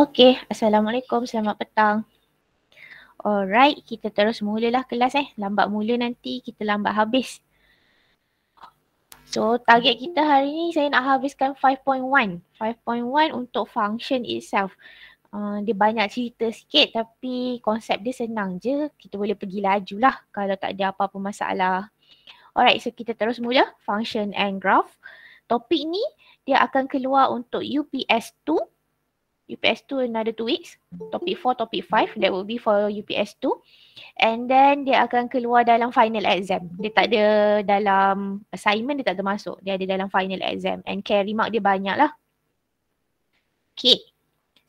Okay, Assalamualaikum. Selamat petang. Alright, kita terus mulalah kelas eh. Lambat mula nanti, kita lambat habis. So, target kita hari ni saya nak habiskan 5.1. 5.1 untuk function itself. Uh, dia banyak cerita sikit tapi konsep dia senang je. Kita boleh pergi lajulah kalau tak ada apa-apa masalah. Alright, so kita terus mula function and graph. Topik ni dia akan keluar untuk UPS 2 UPS 2 another two weeks. Topic 4, topic 5 that will be for UPS 2. And then dia akan keluar dalam final exam. Dia tak ada dalam assignment dia tak termasuk. Dia ada dalam final exam and carry mark dia banyak lah. Okay.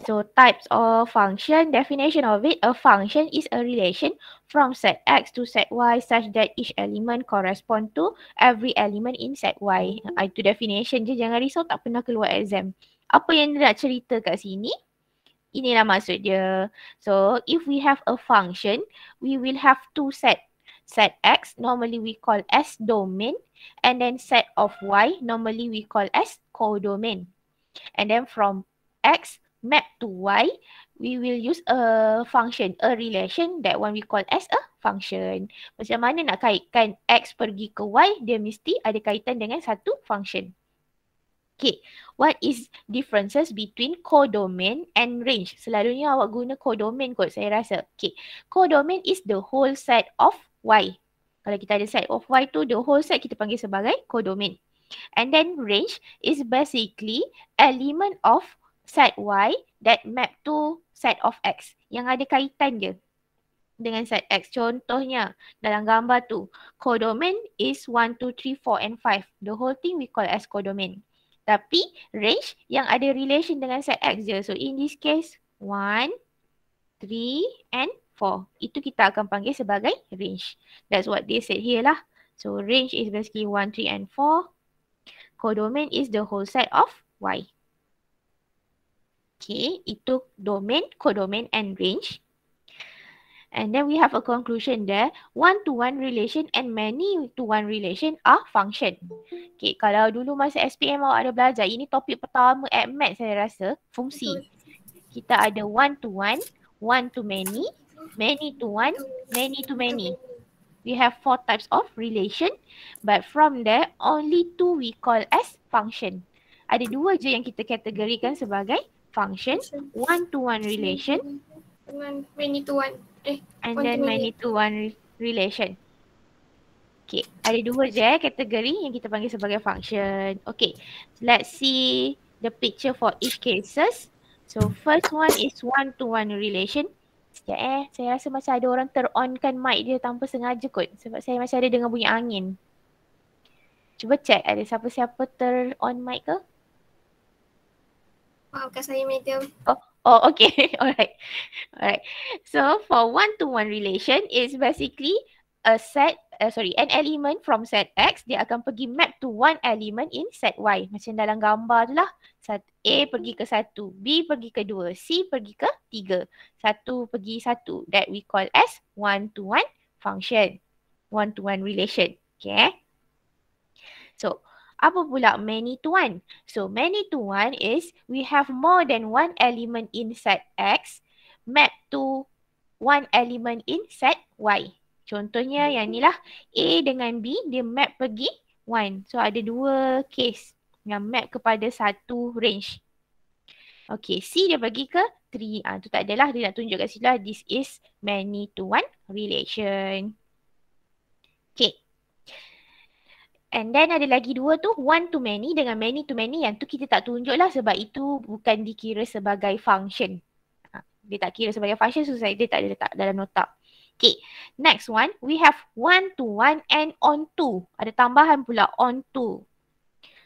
So types of function, definition of it, a function is a relation from set X to set Y such that each element correspond to every element in set Y. Ah, itu definition je, jangan risau tak pernah keluar exam apa yang dia nak cerita kat sini inilah maksud dia so if we have a function we will have two set set x normally we call as domain and then set of y normally we call as codomain and then from x map to y we will use a function a relation that one we call as a function macam mana nak kaitkan x pergi ke y dia mesti ada kaitan dengan satu function Okay, what is differences between codomain and range? Selalunya awak guna codomain kot saya rasa. Okay, codomain is the whole set of Y. Kalau kita ada set of Y tu, the whole set kita panggil sebagai codomain. And then range is basically element of set Y that map to set of X yang ada kaitan dia dengan set X. Contohnya dalam gambar tu, codomain is 1, 2, 3, 4 and 5. The whole thing we call as codomain tapi range yang ada relation dengan set X je. So in this case 1, 3 and 4. Itu kita akan panggil sebagai range. That's what they said here lah. So range is basically 1, 3 and 4. Codomain is the whole set of Y. Okay, itu domain, codomain and range. And then we have a conclusion there. One-to-one relation and many-to-one relation are function. Okay, kalau dulu masa SPM awak ada belajar, ini topik pertama at math saya rasa, fungsi. Kita ada one-to-one, one-to-many, many-to-one, many-to-many. We have four types of relation. But from there, only two we call as function. Ada dua je yang kita kategorikan sebagai function. One-to-one relation. Many-to-one. Eh, and then many to one relation. Okay, ada dua je eh, kategori yang kita panggil sebagai function. Okay, let's see the picture for each cases. So first one is one to one relation. Sekejap eh, saya rasa macam ada orang teronkan mic dia tanpa sengaja kot. Sebab saya macam ada dengar bunyi angin. Cuba check ada siapa-siapa teron mic ke? Maafkan saya, Madam. Oh, Oh, okay. Alright. Alright. So, for one-to-one relation is basically a set, uh, sorry, an element from set X, dia akan pergi map to one element in set Y. Macam dalam gambar tu lah. A pergi ke satu, B pergi ke dua, C pergi ke tiga. Satu pergi satu. That we call as one-to-one function. One-to-one relation. Okay. So, apa pula many to one? So many to one is we have more than one element in set X map to one element in set Y. Contohnya yang ni lah A dengan B dia map pergi one. So ada dua case yang map kepada satu range. Okay C dia pergi ke three. Ah tu tak adalah dia nak tunjuk kat sini lah this is many to one relation. Okay And then ada lagi dua tu one to many dengan many to many yang tu kita tak tunjuk lah sebab itu bukan dikira sebagai function. Ha, dia tak kira sebagai function so saya dia tak ada letak dalam notak. Okay next one we have one to one and on to. Ada tambahan pula on to.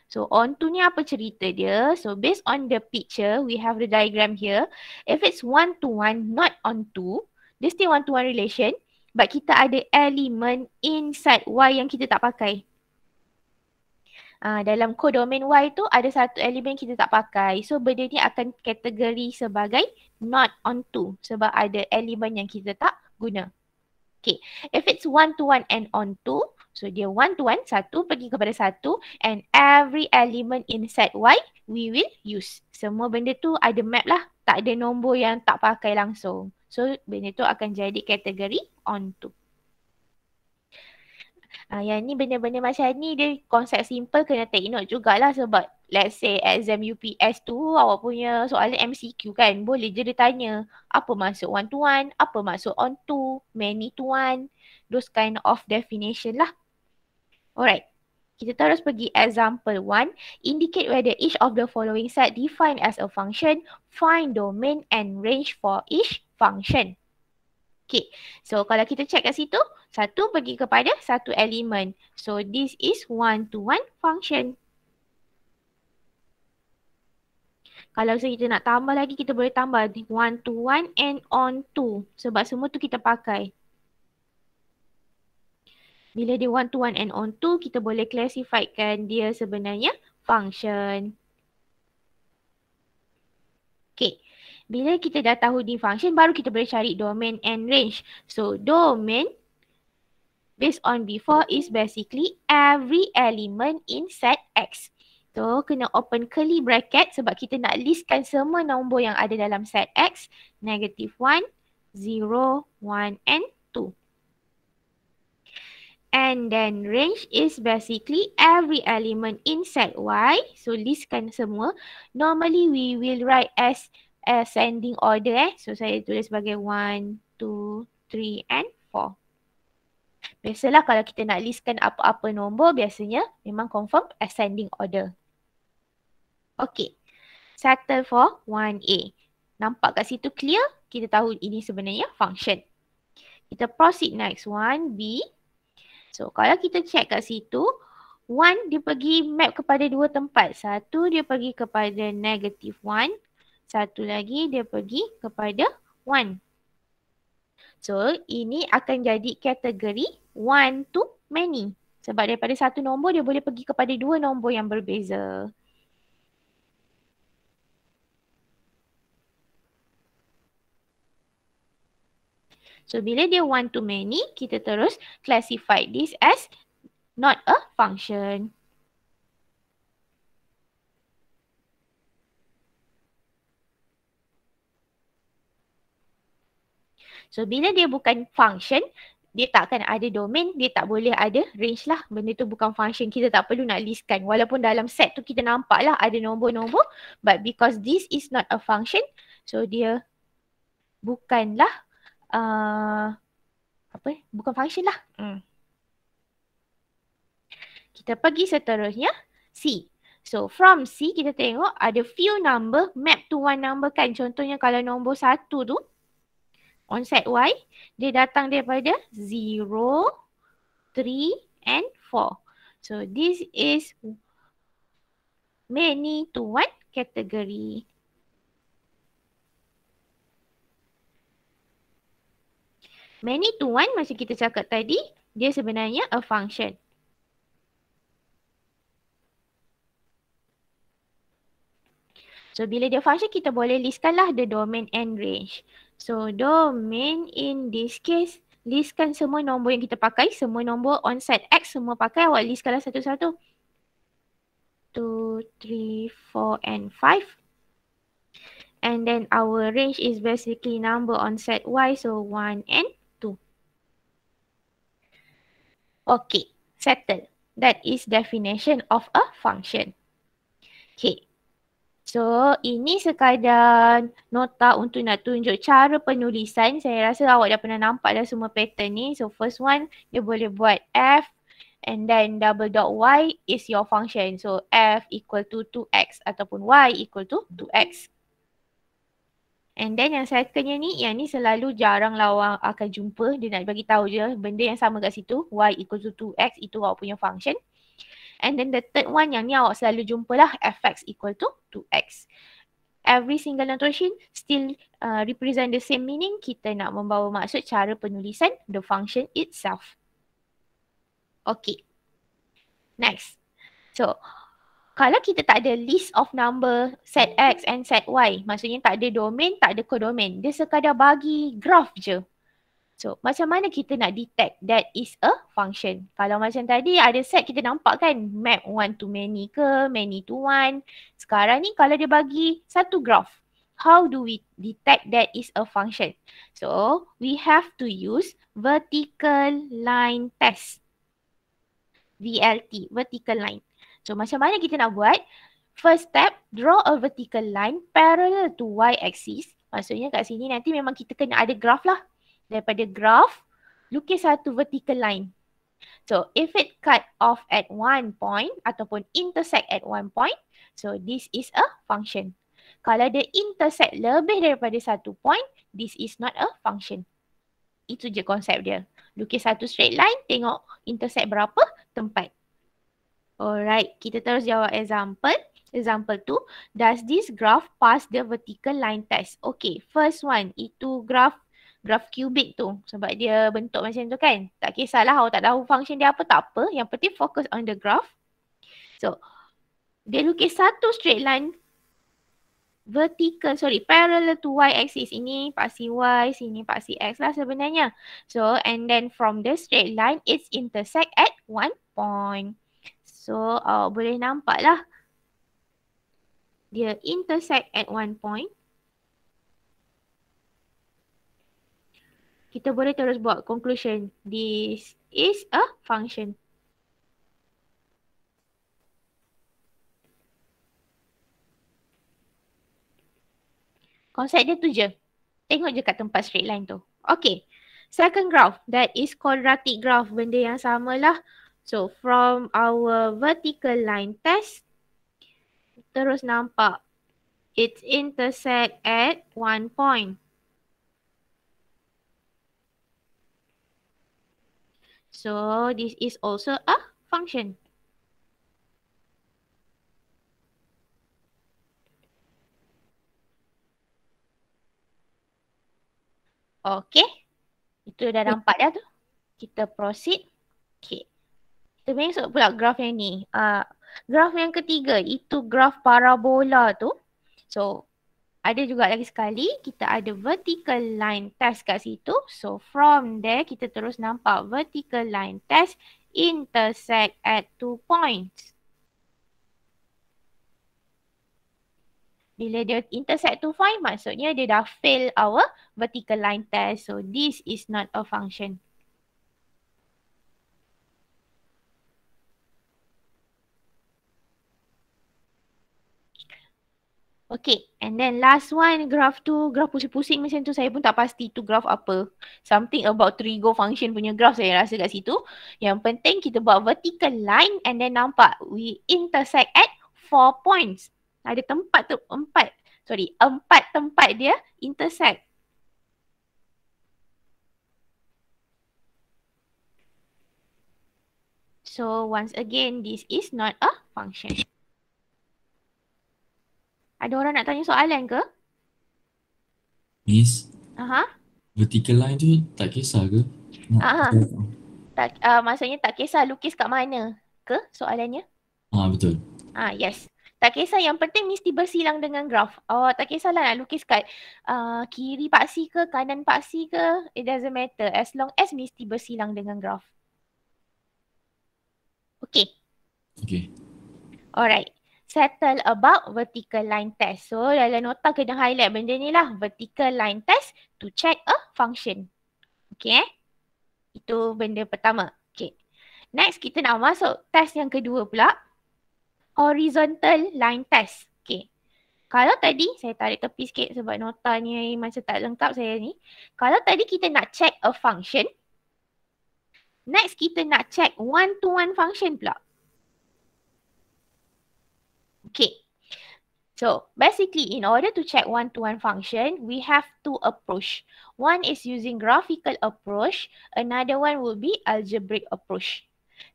So on to ni apa cerita dia? So based on the picture we have the diagram here. If it's one to one not on to, this still one to one relation but kita ada element inside Y yang kita tak pakai uh, dalam domain Y tu ada satu elemen kita tak pakai. So benda ni akan kategori sebagai not onto sebab ada elemen yang kita tak guna. Okay, if it's one to one and onto, so dia one to one, satu pergi kepada satu and every element in set Y we will use. Semua benda tu ada map lah, tak ada nombor yang tak pakai langsung. So benda tu akan jadi kategori onto uh, yang ni benda-benda macam ni dia konsep simple kena take note jugalah sebab let's say exam UPS tu awak punya soalan MCQ kan boleh je dia tanya apa masuk one to one, apa masuk on to, many to one, those kind of definition lah. Alright. Kita terus pergi example one. Indicate whether each of the following set defined as a function. Find domain and range for each function. Okay. So kalau kita check kat situ, satu pergi kepada satu elemen. So this is one to one function. Kalau kita nak tambah lagi, kita boleh tambah one to one and on to. Sebab semua tu kita pakai. Bila dia one to one and on to, kita boleh classifikan dia sebenarnya function. Okay. Bila kita dah tahu di function, baru kita boleh cari domain and range. So domain based on before is basically every element in set X. So kena open curly bracket sebab kita nak listkan semua nombor yang ada dalam set X. Negative 1, 0, 1 and 2. And then range is basically every element in set Y. So listkan semua. Normally we will write as ascending order eh. So saya tulis sebagai 1, 2, 3 and 4. Biasalah kalau kita nak listkan apa-apa nombor biasanya memang confirm ascending order. Okay. Settle for 1A. Nampak kat situ clear? Kita tahu ini sebenarnya function. Kita proceed next 1B. So kalau kita check kat situ, 1 dia pergi map kepada dua tempat. Satu dia pergi kepada negative 1. Satu lagi dia pergi kepada 1. So ini akan jadi kategori one to many. Sebab daripada satu nombor dia boleh pergi kepada dua nombor yang berbeza. So bila dia one to many, kita terus classify this as not a function. So bila dia bukan function, dia takkan ada domain, dia tak boleh ada range lah. Benda tu bukan function, kita tak perlu nak listkan. Walaupun dalam set tu kita nampak lah ada nombor-nombor. But because this is not a function, so dia bukanlah uh, apa, eh, bukan function lah. Hmm. Kita pergi seterusnya, C. So from C kita tengok ada few number map to one number kan. Contohnya kalau nombor satu tu on set Y, dia datang daripada 0, 3 and 4. So this is many to one category. Many to one macam kita cakap tadi, dia sebenarnya a function. So bila dia function kita boleh listkanlah the domain and range. So the main in this case listkan semua nombor yang kita pakai semua nombor on set X semua pakai awak listkanlah satu-satu. 2, 3, 4 and 5. And then our range is basically number on set Y so 1 and 2. Okay, settle. That is definition of a function. Okay, So ini sekadar nota untuk nak tunjuk cara penulisan. Saya rasa awak dah pernah nampak dah semua pattern ni. So first one dia boleh buat F and then double dot Y is your function. So F equal to 2X ataupun Y equal to 2X. And then yang secondnya ni, yang ni selalu jarang lah orang akan jumpa. Dia nak bagi tahu je benda yang sama kat situ. Y equal to 2X itu awak punya function. And then the third one yang ni awak selalu jumpalah fx equal to 2x. Every single notation still uh, represent the same meaning. Kita nak membawa maksud cara penulisan the function itself. Okay. Next. So, kalau kita tak ada list of number set x and set y, maksudnya tak ada domain, tak ada kodomain. Dia sekadar bagi graph je. So macam mana kita nak detect that is a function. Kalau macam tadi ada set kita nampak kan map one to many ke, many to one. Sekarang ni kalau dia bagi satu graph, how do we detect that is a function? So we have to use vertical line test. VLT, vertical line. So macam mana kita nak buat? First step, draw a vertical line parallel to y-axis. Maksudnya kat sini nanti memang kita kena ada graph lah daripada graf lukis satu vertical line. So if it cut off at one point ataupun intersect at one point, so this is a function. Kalau dia intersect lebih daripada satu point, this is not a function. Itu je konsep dia. Lukis satu straight line, tengok intersect berapa tempat. Alright, kita terus jawab example. Example tu, does this graph pass the vertical line test? Okay, first one, itu graph draft cubic tu sebab dia bentuk macam tu kan. Tak kisahlah awak tak tahu function dia apa tak apa. Yang penting fokus on the graph. So dia lukis satu straight line vertical sorry parallel to y axis ini paksi y sini paksi x lah sebenarnya. So and then from the straight line it's intersect at one point. So awak boleh nampak lah dia intersect at one point. kita boleh terus buat conclusion. This is a function. Konsep dia tu je. Tengok je kat tempat straight line tu. Okay. Second graph. That is quadratic graph. Benda yang sama lah. So from our vertical line test. Terus nampak. It's intersect at one point. So this is also a function. Okay. Itu dah hmm. nampak dah tu. Kita proceed. Okay. Kita masuk pula graf yang ni. Uh, ah, graf yang ketiga itu graf parabola tu. So ada juga lagi sekali kita ada vertical line test kat situ. So from there kita terus nampak vertical line test intersect at two points. Bila dia intersect two points, maksudnya dia dah fail our vertical line test. So this is not a function. Okay and then last one graph tu graph pusing-pusing macam tu saya pun tak pasti tu graph apa something about trigo function punya graph saya rasa kat situ yang penting kita buat vertical line and then nampak we intersect at four points ada tempat tu empat sorry empat tempat dia intersect So once again this is not a function ada orang nak tanya soalan ke? Miss? Aha? Vertical line tu tak kisah ke? Aha. Tak, uh, maksudnya tak kisah lukis kat mana ke soalannya? Ah betul. Ah yes. Tak kisah yang penting mesti bersilang dengan graf. Oh tak kisahlah nak lukis kat uh, kiri paksi ke kanan paksi ke it doesn't matter as long as mesti bersilang dengan graf. Okay. Okay. Alright settle about vertical line test. So dalam nota kena highlight benda ni lah. Vertical line test to check a function. Okay eh? Itu benda pertama. Okay. Next kita nak masuk test yang kedua pula. Horizontal line test. Okay. Kalau tadi saya tarik tepi sikit sebab nota ni macam tak lengkap saya ni. Kalau tadi kita nak check a function. Next kita nak check one to one function pula. Okay. So basically, in order to check one-to-one -one function, we have two approach. One is using graphical approach. Another one will be algebraic approach.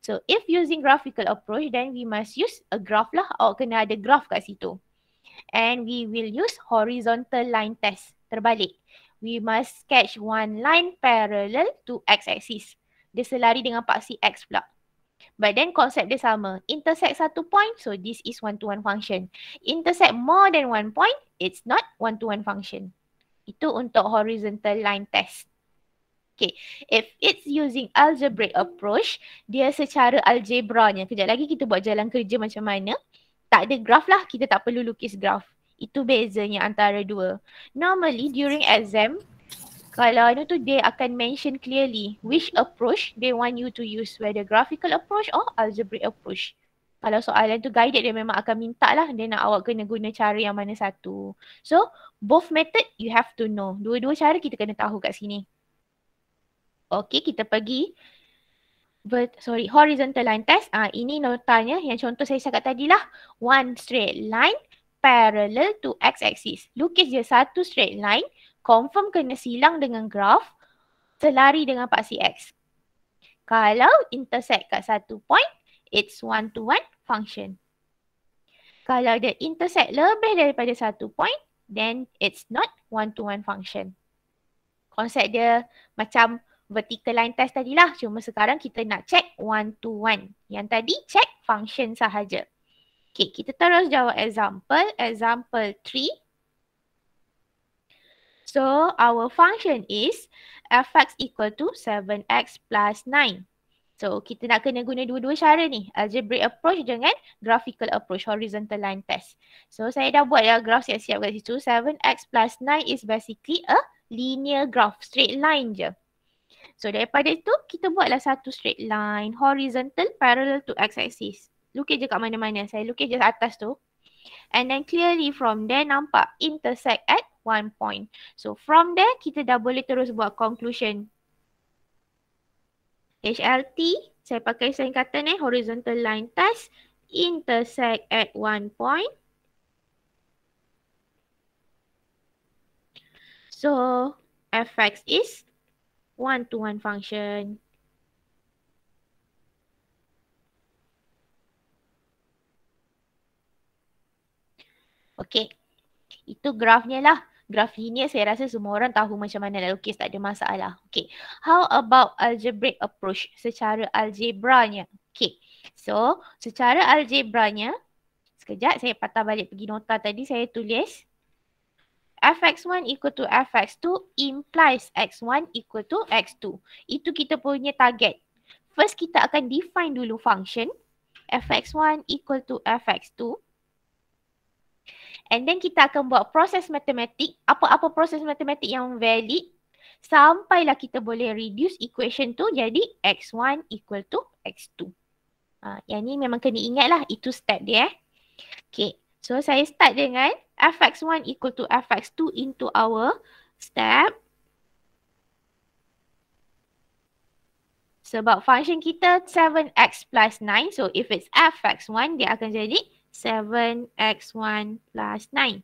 So if using graphical approach, then we must use a graph lah or kena ada graph kat situ. And we will use horizontal line test. Terbalik. We must sketch one line parallel to x-axis. Dia selari dengan paksi x pula. But then konsep dia sama. Intersect satu point, so this is one-to-one function. Intersect more than one point, it's not one-to-one function. Itu untuk horizontal line test. Okay, if it's using algebraic approach, dia secara algebra algebranya. Kejap lagi kita buat jalan kerja macam mana. Tak ada graf lah, kita tak perlu lukis graf. Itu bezanya antara dua. Normally during exam, kalau anu tu dia akan mention clearly which approach they want you to use whether graphical approach or algebraic approach kalau soalan tu guided dia memang akan minta lah dia nak awak kena guna cara yang mana satu so both method you have to know dua-dua cara kita kena tahu kat sini Okay, kita pergi But, sorry, horizontal line test. Ah, uh, ini notanya yang contoh saya cakap tadi lah. One straight line parallel to x-axis. Lukis je satu straight line confirm kena silang dengan graf selari dengan paksi X. Kalau intersect kat satu point, it's one-to-one function. Kalau dia intersect lebih daripada satu point, then it's not one-to-one function. Konsep dia macam vertical line test tadilah. Cuma sekarang kita nak check one-to-one. -one. Yang tadi check function sahaja. Okay, kita terus jawab example. Example 3. So our function is fx equal to 7x plus 9. So kita nak kena guna dua-dua cara ni. Algebraic approach dengan graphical approach, horizontal line test. So saya dah buat ya graph siap-siap kat situ. 7x plus 9 is basically a linear graph, straight line je. So daripada itu kita buatlah satu straight line horizontal parallel to x-axis. Lukis je kat mana-mana. Saya lukis je atas tu. And then clearly from there nampak intersect at one point. So from there, kita dah boleh terus buat conclusion. HLT, saya pakai sign kata ni, eh, horizontal line test, intersect at one point. So, fx is one-to-one -one function. Okay, itu grafnya lah graf linear saya rasa semua orang tahu macam mana nak lukis tak ada masalah. Okay. How about algebraic approach secara algebranya? Okay. So secara algebranya sekejap saya patah balik pergi nota tadi saya tulis fx1 equal to fx2 implies x1 equal to x2. Itu kita punya target. First kita akan define dulu function fx1 equal to fx2 And then kita akan buat proses matematik, apa-apa proses matematik yang valid sampailah kita boleh reduce equation tu jadi x1 equal to x2. Uh, ha, yang ni memang kena ingat lah itu step dia eh. Okay. So saya start dengan fx1 equal to fx2 into our step. Sebab function kita 7x plus 9. So if it's fx1 dia akan jadi 7x 7x1 plus 9.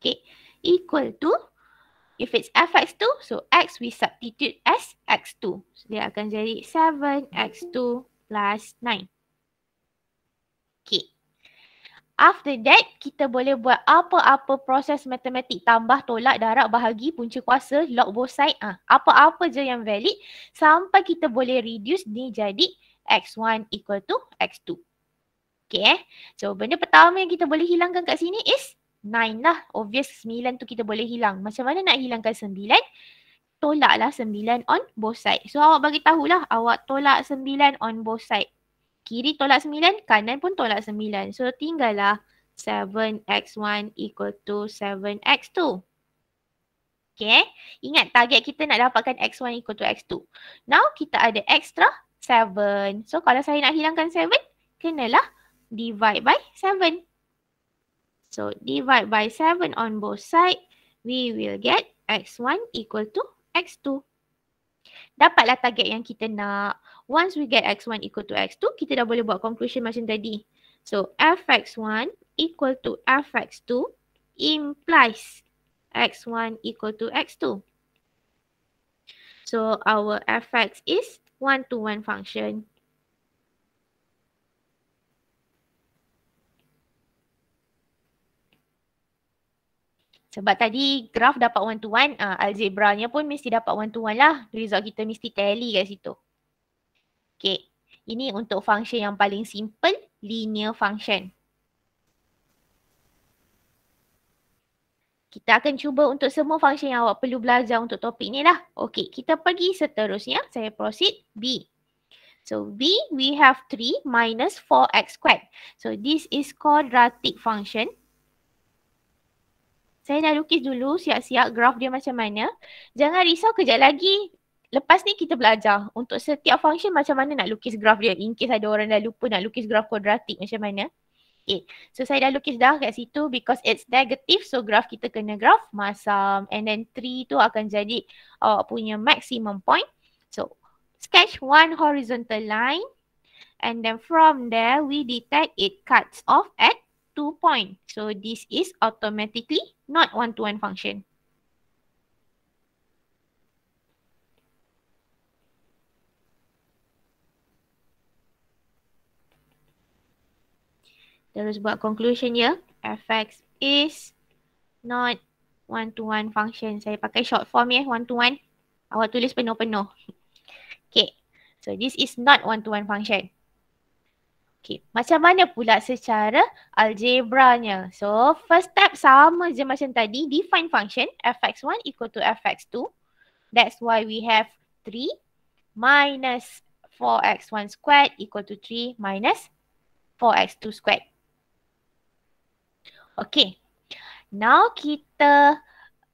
Okay, equal to if it's fx2, so x we substitute as x2. So dia akan jadi 7x2 plus 9. Okay. After that, kita boleh buat apa-apa proses matematik tambah, tolak, darab, bahagi, punca kuasa, log both side. Ah, ha. Apa-apa je yang valid sampai kita boleh reduce ni jadi x1 equal to x2. Okay eh. So benda pertama yang kita boleh hilangkan kat sini is 9 lah. Obvious 9 tu kita boleh hilang. Macam mana nak hilangkan 9? Tolaklah 9 on both side. So awak bagi tahulah awak tolak 9 on both side. Kiri tolak 9, kanan pun tolak 9. So tinggallah 7x1 equal to 7x2. Okay. Eh. Ingat target kita nak dapatkan x1 equal to x2. Now kita ada extra 7. So kalau saya nak hilangkan 7, kenalah divide by 7. So divide by 7 on both sides, we will get x1 equal to x2. Dapatlah target yang kita nak. Once we get x1 equal to x2, kita dah boleh buat conclusion macam tadi. So fx1 equal to fx2 implies x1 equal to x2. So our fx is one to one function. Sebab tadi graf dapat one to one, uh, ah, algebra nya pun mesti dapat one to one lah. Result kita mesti tally kat situ. Okay. Ini untuk function yang paling simple, linear function. Kita akan cuba untuk semua function yang awak perlu belajar untuk topik ni lah. Okay, kita pergi seterusnya. Saya proceed B. So B, we have 3 minus 4x squared. So this is quadratic function saya dah lukis dulu siap-siap graf dia macam mana. Jangan risau kejap lagi. Lepas ni kita belajar untuk setiap function macam mana nak lukis graf dia in case ada orang dah lupa nak lukis graf kuadratik macam mana. Okay. So saya dah lukis dah kat situ because it's negative so graf kita kena graf masam and then 3 tu akan jadi awak punya maximum point. So sketch one horizontal line and then from there we detect it cuts off at two point. So this is automatically not one-to-one -one function. Terus buat conclusion ya. fx is not one-to-one -one function. Saya pakai short form ya, one-to-one. -one. Awak tulis penuh-penuh. Okay, so this is not one-to-one -one function. Okay, macam mana pula secara algebranya? So, first step sama je macam tadi. Define function fx1 equal to fx2. That's why we have 3 minus 4x1 squared equal to 3 minus 4x2 squared. Okay, now kita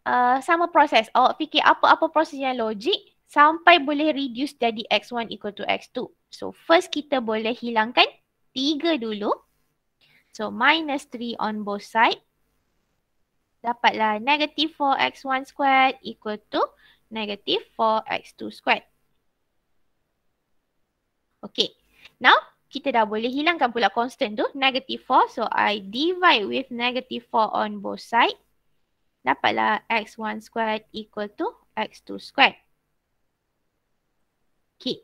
uh, sama proses. Awak fikir apa-apa proses yang logik sampai boleh reduce jadi x1 equal to x2. So, first kita boleh hilangkan Tiga dulu. So minus 3 on both side. Dapatlah negative 4x1 squared equal to negative 4x2 squared. Okay. Now, kita dah boleh hilangkan pula constant tu. Negative 4. So I divide with negative 4 on both side. Dapatlah x1 squared equal to x2 squared. Okay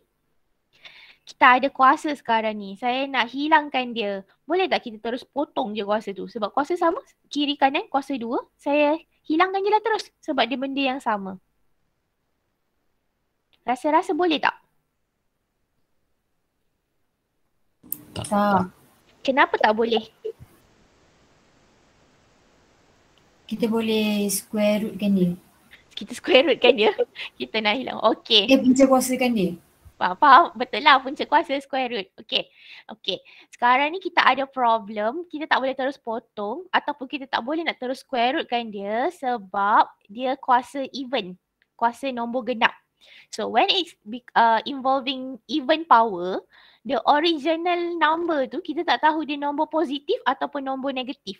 kita ada kuasa sekarang ni. Saya nak hilangkan dia. Boleh tak kita terus potong je kuasa tu? Sebab kuasa sama, kiri kanan, kuasa dua. Saya hilangkan je lah terus. Sebab dia benda yang sama. Rasa-rasa boleh tak? Tak. Kenapa tak boleh? Kita boleh square root kan dia. Kita square root kan dia. kita nak hilang. Okay. Eh, pencah kuasa kan dia faham, faham? Betul lah punca kuasa square root. Okay. Okay. Sekarang ni kita ada problem. Kita tak boleh terus potong ataupun kita tak boleh nak terus square root kan dia sebab dia kuasa even. Kuasa nombor genap. So when it's uh, involving even power, the original number tu kita tak tahu dia nombor positif ataupun nombor negatif.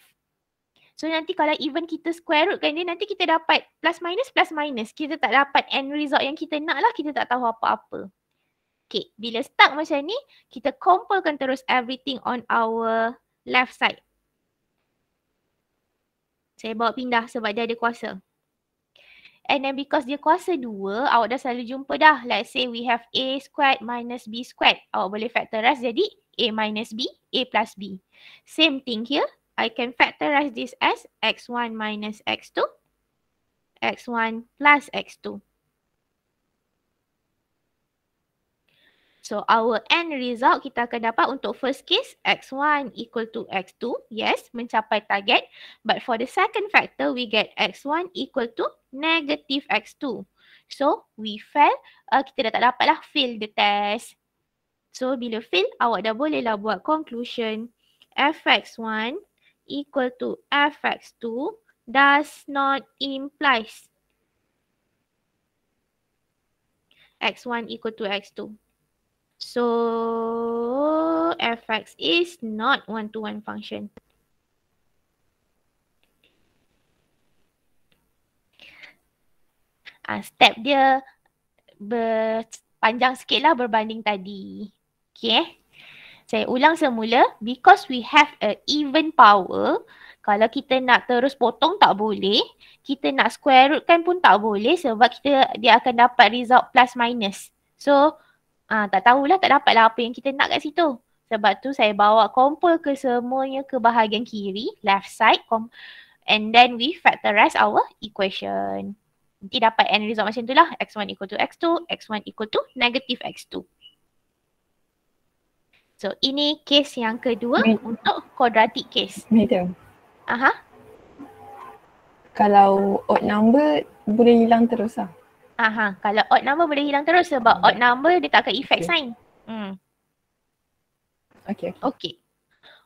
So nanti kalau even kita square root kan dia nanti kita dapat plus minus plus minus. Kita tak dapat end result yang kita nak lah kita tak tahu apa-apa okay bila stuck macam ni kita kumpulkan terus everything on our left side saya bawa pindah sebab dia ada kuasa and then because dia kuasa 2 awak dah selalu jumpa dah let's say we have a squared minus b squared awak boleh factorize jadi a minus b a plus b same thing here I can factorize this as x1 minus x2, x1 plus x2. So our end result kita akan dapat untuk first case x1 equal to x2. Yes, mencapai target. But for the second factor, we get x1 equal to negative x2. So we fail. Uh, kita dah tak dapat fail the test. So bila fail, awak dah bolehlah buat conclusion. fx1 equal to fx2 does not implies x1 equal to x2. So fx is not one-to-one function. Uh, step dia panjang sikit lah berbanding tadi. Okay. Eh. Saya ulang semula. Because we have a even power. Kalau kita nak terus potong tak boleh. Kita nak square root kan pun tak boleh. Sebab kita dia akan dapat result plus minus. So, Ah tak tahulah tak dapatlah apa yang kita nak kat situ. Sebab tu saya bawa kompol ke semuanya ke bahagian kiri, left side kom- and then we factorize our equation. Nanti dapat end result macam tu lah. X1 equal to X2, X1 equal to negative X2. So ini case yang kedua Me- untuk quadratic case. Meter. Aha. Kalau odd number boleh hilang terus lah. Aha, kalau odd number boleh hilang terus sebab okay. Hmm. odd number dia tak akan effect okay. sign. Hmm. Okay. Okay.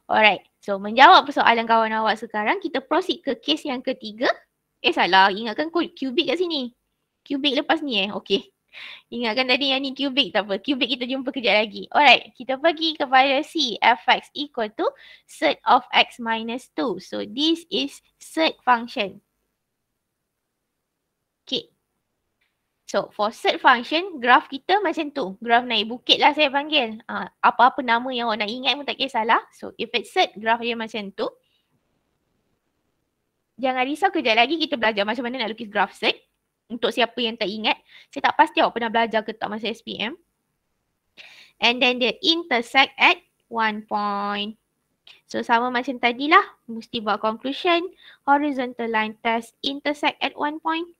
Alright. So menjawab persoalan kawan awak sekarang, kita proceed ke case yang ketiga. Eh salah, ingatkan kubik kat sini. Kubik lepas ni eh. Okay. Ingatkan tadi yang ni kubik tak apa. Kubik kita jumpa kejap lagi. Alright. Kita pergi kepada C. Fx equal to set of x minus 2. So this is set function. Okay. So for set function, graf kita macam tu. Graf naik bukit lah saya panggil. Ah, apa-apa uh, nama yang awak nak ingat pun tak kisahlah. So if it's set, graf dia macam tu. Jangan risau kejap lagi kita belajar macam mana nak lukis graf set. Untuk siapa yang tak ingat, saya tak pasti awak pernah belajar ke tak masa SPM. And then dia intersect at one point. So sama macam tadilah, mesti buat conclusion. Horizontal line test intersect at one point.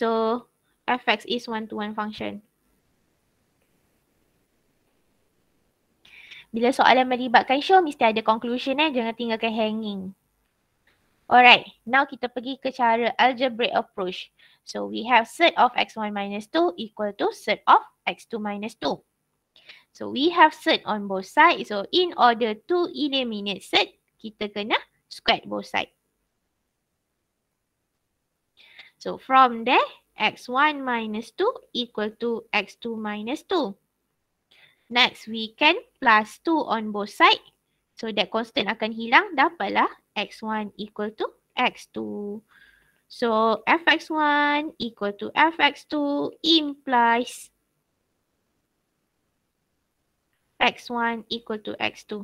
So fx is one-to-one function. Bila soalan melibatkan show, mesti ada conclusion eh. Jangan tinggalkan hanging. Alright, now kita pergi ke cara algebraic approach. So we have set of x1 minus 2 equal to set of x2 minus 2. So we have set on both sides. So in order to eliminate set, kita kena square both sides. So from there, x1 minus 2 equal to x2 minus 2. Next, we can plus 2 on both sides. So that constant akan hilang, dapatlah x1 equal to x2. So fx1 equal to fx2 implies x1 equal to x2.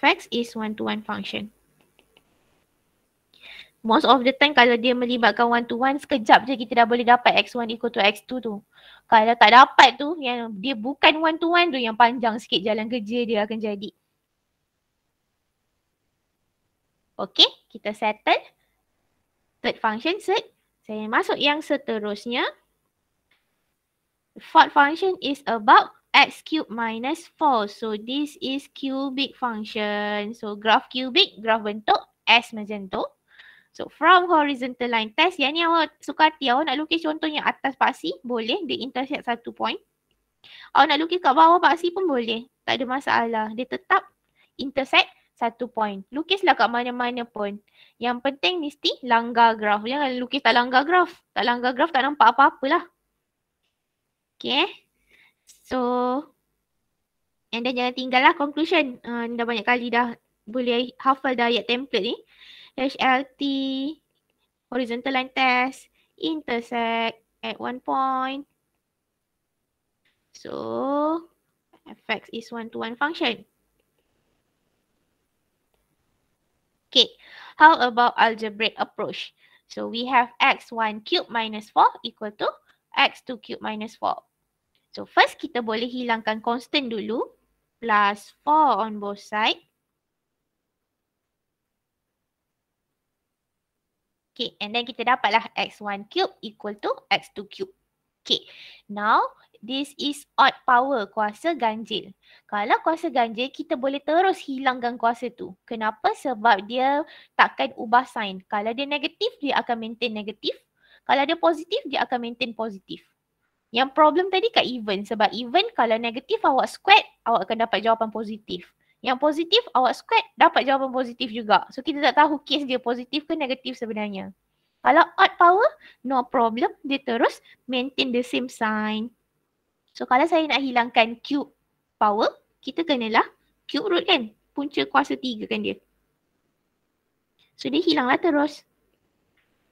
fx is one-to-one -one function. Most of the time kalau dia melibatkan one to one sekejap je kita dah boleh dapat x1 equal to x2 tu. Kalau tak dapat tu yang dia bukan one to one tu yang panjang sikit jalan kerja dia akan jadi. Okay kita settle. Third function set. Saya masuk yang seterusnya. Fourth function is about x cube minus 4. So this is cubic function. So graph cubic, graph bentuk S macam tu. So from horizontal line test, yang ni awak suka hati, awak nak lukis contohnya atas paksi, boleh. Dia intersect satu point. Awak nak lukis kat bawah paksi pun boleh. Tak ada masalah. Dia tetap intersect satu point. Lukislah kat mana-mana pun. Yang penting mesti langgar graf. Jangan lukis tak langgar graf. Tak langgar graf tak nampak apa-apalah. Okay. So. And then jangan tinggal conclusion. Uh, dah banyak kali dah boleh hafal dah ayat template ni. HLT, horizontal line test, intersect at one point. So, fx is one-to-one -one function. Okay, how about algebraic approach? So, we have x1 cube minus 4 equal to x2 cube minus 4. So, first kita boleh hilangkan constant dulu. Plus 4 on both sides. Okay, and then kita dapatlah x1 cube equal to x2 cube. Okay, now this is odd power, kuasa ganjil. Kalau kuasa ganjil, kita boleh terus hilangkan kuasa tu. Kenapa? Sebab dia takkan ubah sign. Kalau dia negatif, dia akan maintain negatif. Kalau dia positif, dia akan maintain positif. Yang problem tadi kat even. Sebab even kalau negatif awak squared, awak akan dapat jawapan positif. Yang positif awak squat dapat jawapan positif juga. So kita tak tahu case dia positif ke negatif sebenarnya. Kalau odd power, no problem. Dia terus maintain the same sign. So kalau saya nak hilangkan cube power, kita kenalah cube root kan? Punca kuasa tiga kan dia. So dia hilanglah terus.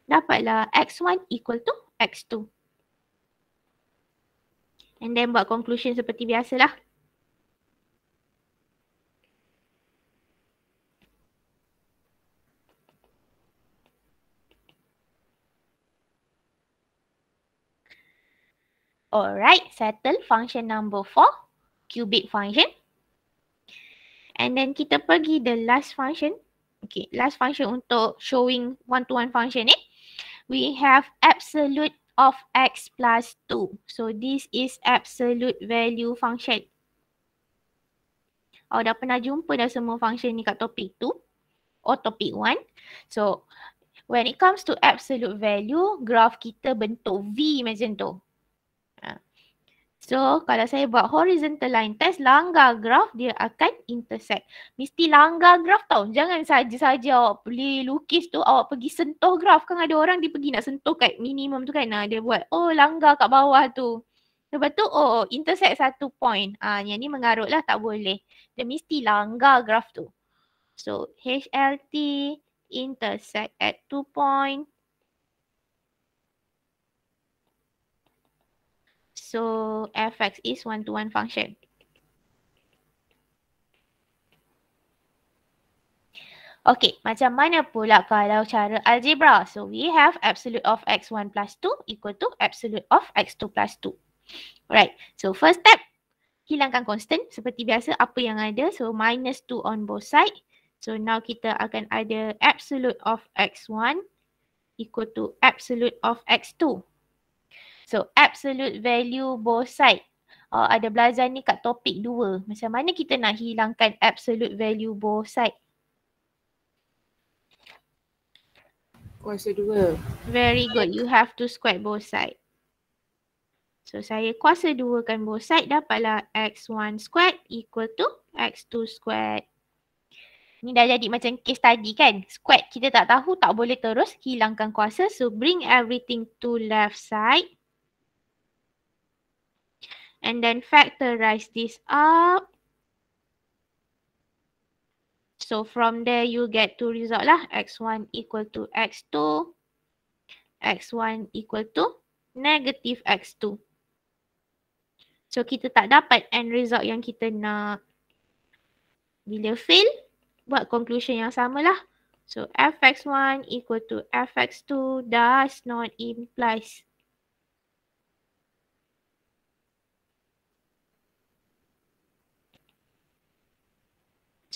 Dapatlah x1 equal to x2. And then buat conclusion seperti biasalah. Alright, settle function number 4, cubic function. And then kita pergi the last function. Okay, last function untuk showing one-to-one -one function ni. Eh? We have absolute of x plus 2. So this is absolute value function. Oh, dah pernah jumpa dah semua function ni kat topik 2 or topik 1. So when it comes to absolute value, graph kita bentuk V macam tu. So kalau saya buat horizontal line test, langgar graf dia akan intersect. Mesti langgar graf tau. Jangan saja-saja awak beli lukis tu, awak pergi sentuh graf. Kan ada orang dia pergi nak sentuh kat minimum tu kan. Ha, dia buat, oh langgar kat bawah tu. Lepas tu, oh, oh intersect satu point. Ha, yang ni mengarut lah, tak boleh. Dia mesti langgar graf tu. So HLT intersect at two point. So fx is one-to-one function. Okay, macam mana pula kalau cara algebra? So we have absolute of x1 plus 2 equal to absolute of x2 plus 2. Right, so first step, hilangkan constant. Seperti biasa, apa yang ada? So minus 2 on both side. So now kita akan ada absolute of x1 equal to absolute of x2. So absolute value both side. Oh, ada belajar ni kat topik dua. Macam mana kita nak hilangkan absolute value both side? Kuasa dua. Very good. You have to square both side. So saya kuasa dua kan both side dapatlah x1 square equal to x2 square. Ni dah jadi macam case tadi kan. Square kita tak tahu tak boleh terus hilangkan kuasa. So bring everything to left side and then factorize this up. So from there you get to result lah x1 equal to x2, x1 equal to negative x2. So kita tak dapat end result yang kita nak. Bila fail, buat conclusion yang sama lah. So fx1 equal to fx2 does not implies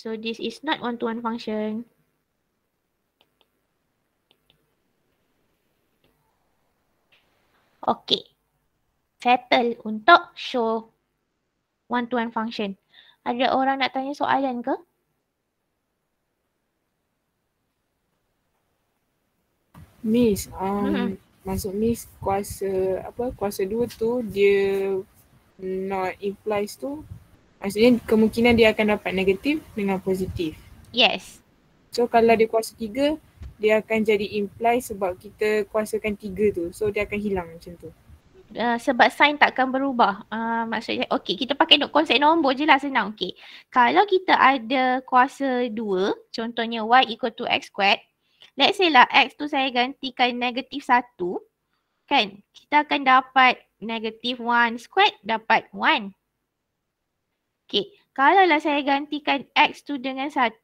So this is not one-to-one function. Okay. Settle untuk show one-to-one function. Ada orang nak tanya soalan ke? Miss, um, hmm. maksud Miss kuasa apa kuasa dua tu dia not implies tu Maksudnya kemungkinan dia akan dapat negatif dengan positif. Yes. So kalau dia kuasa tiga, dia akan jadi imply sebab kita kuasakan tiga tu. So dia akan hilang macam tu. Uh, sebab sign takkan berubah. Uh, maksudnya, okay kita pakai no- konsep nombor je lah senang. Okay. Kalau kita ada kuasa dua, contohnya y equal to x squared. Let's say lah x tu saya gantikan negatif satu. Kan? Kita akan dapat negatif one squared dapat one. Okay, kalau lah saya gantikan X tu dengan 1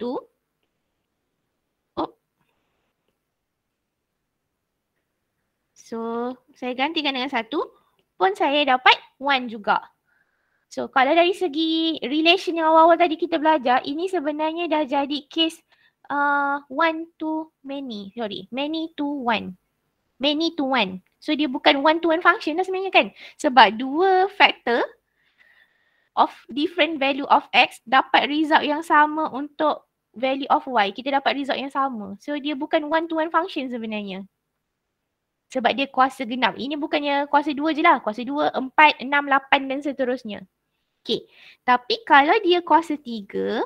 So, saya gantikan dengan satu pun saya dapat one juga. So, kalau dari segi relation yang awal-awal tadi kita belajar, ini sebenarnya dah jadi case uh, one to many. Sorry, many to one. Many to one. So, dia bukan one to one function lah sebenarnya kan. Sebab dua factor of different value of x dapat result yang sama untuk value of y. Kita dapat result yang sama. So dia bukan one to one function sebenarnya. Sebab dia kuasa genap. Ini bukannya kuasa dua je lah. Kuasa dua, empat, enam, lapan dan seterusnya. Okay. Tapi kalau dia kuasa tiga,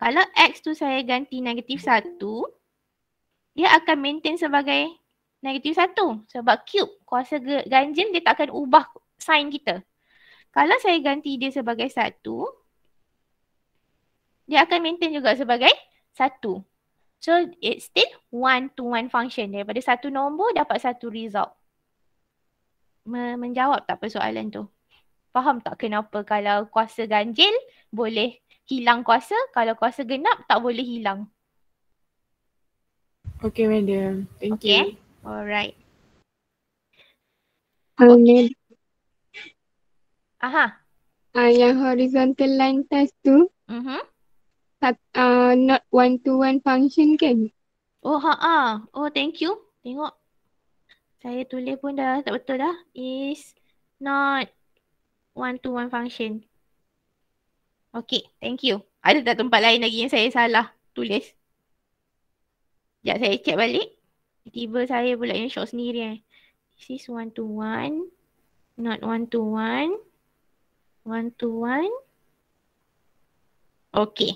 kalau x tu saya ganti negatif satu, dia akan maintain sebagai negatif satu. Sebab cube kuasa ganjil dia tak akan ubah sign kita. Kalau saya ganti dia sebagai satu, dia akan maintain juga sebagai satu. So it's still one to one function. Daripada satu nombor dapat satu result. Menjawab tak persoalan tu? Faham tak kenapa kalau kuasa ganjil boleh hilang kuasa, kalau kuasa genap tak boleh hilang? Okay madam. Thank okay. you. Alright. Hello okay. Aha. Uh, yang horizontal line test tu. Mhm. Uh, not one to one function kan? Oh ha ah. Oh thank you. Tengok. Saya tulis pun dah tak betul dah. Is not one to one function. Okay, thank you. Ada tak tempat lain lagi yang saya salah tulis? Sekejap saya check balik. tiba saya pula yang short sendiri eh. This is one to one. Not one to one. One to one. Okay.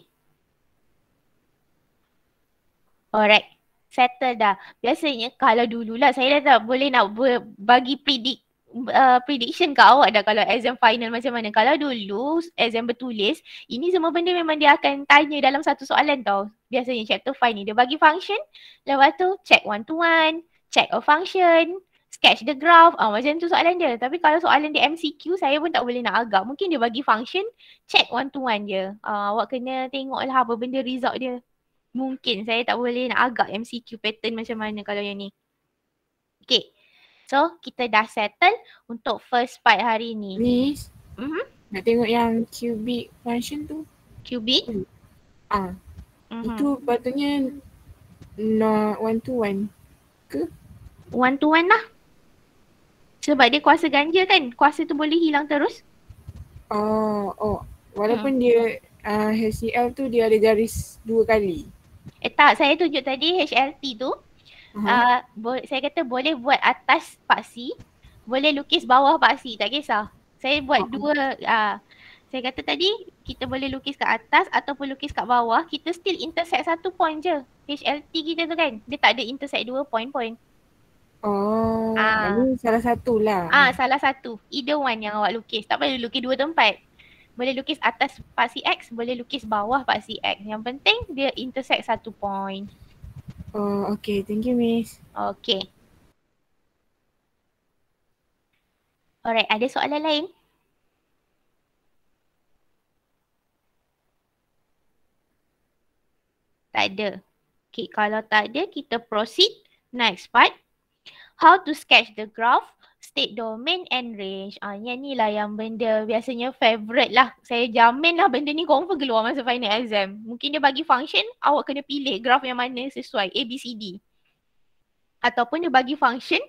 Alright. Settle dah. Biasanya kalau dululah saya dah tak boleh nak bagi predict Uh, prediction kat awak dah kalau exam final macam mana Kalau dulu exam bertulis Ini semua benda memang dia akan tanya dalam satu soalan tau Biasanya chapter 5 ni dia bagi function Lepas tu check one to one Check a function sketch the graph ah uh, macam tu soalan dia tapi kalau soalan dia MCQ saya pun tak boleh nak agak mungkin dia bagi function check one to one je ah uh, awak kena tengoklah apa benda result dia mungkin saya tak boleh nak agak MCQ pattern macam mana kalau yang ni Okay, so kita dah settle untuk first part hari ni ni mm-hmm. nak tengok yang cubic function tu cubic hmm. ah ha. mm-hmm. itu patutnya not one to one ke One to one lah. Sebab dia kuasa ganja kan, kuasa tu boleh hilang terus. Oh, oh. Walaupun hmm. dia uh, HCL tu dia ada garis dua kali. Eh tak, saya tunjuk tadi HLT tu. Uh-huh. Uh, saya kata boleh buat atas paksi, boleh lukis bawah paksi, tak kisah. Saya buat uh dua, uh, saya kata tadi kita boleh lukis kat atas ataupun lukis kat bawah, kita still intersect satu point je. HLT kita tu kan, dia tak ada intersect dua point-point. Oh, ah. ini salah satulah. Ah, salah satu. Either one yang awak lukis. Tak payah lukis dua tempat. Boleh lukis atas paksi X, boleh lukis bawah paksi X. Yang penting dia intersect satu point. Oh, okay. Thank you, Miss. Okay. Alright, ada soalan lain? Tak ada. Okay, kalau tak ada, kita proceed next part how to sketch the graph, state domain and range. Ah, yang ni lah yang benda biasanya favorite lah. Saya jamin lah benda ni confirm keluar masa final exam. Mungkin dia bagi function, awak kena pilih graph yang mana sesuai. A, B, C, D. Ataupun dia bagi function,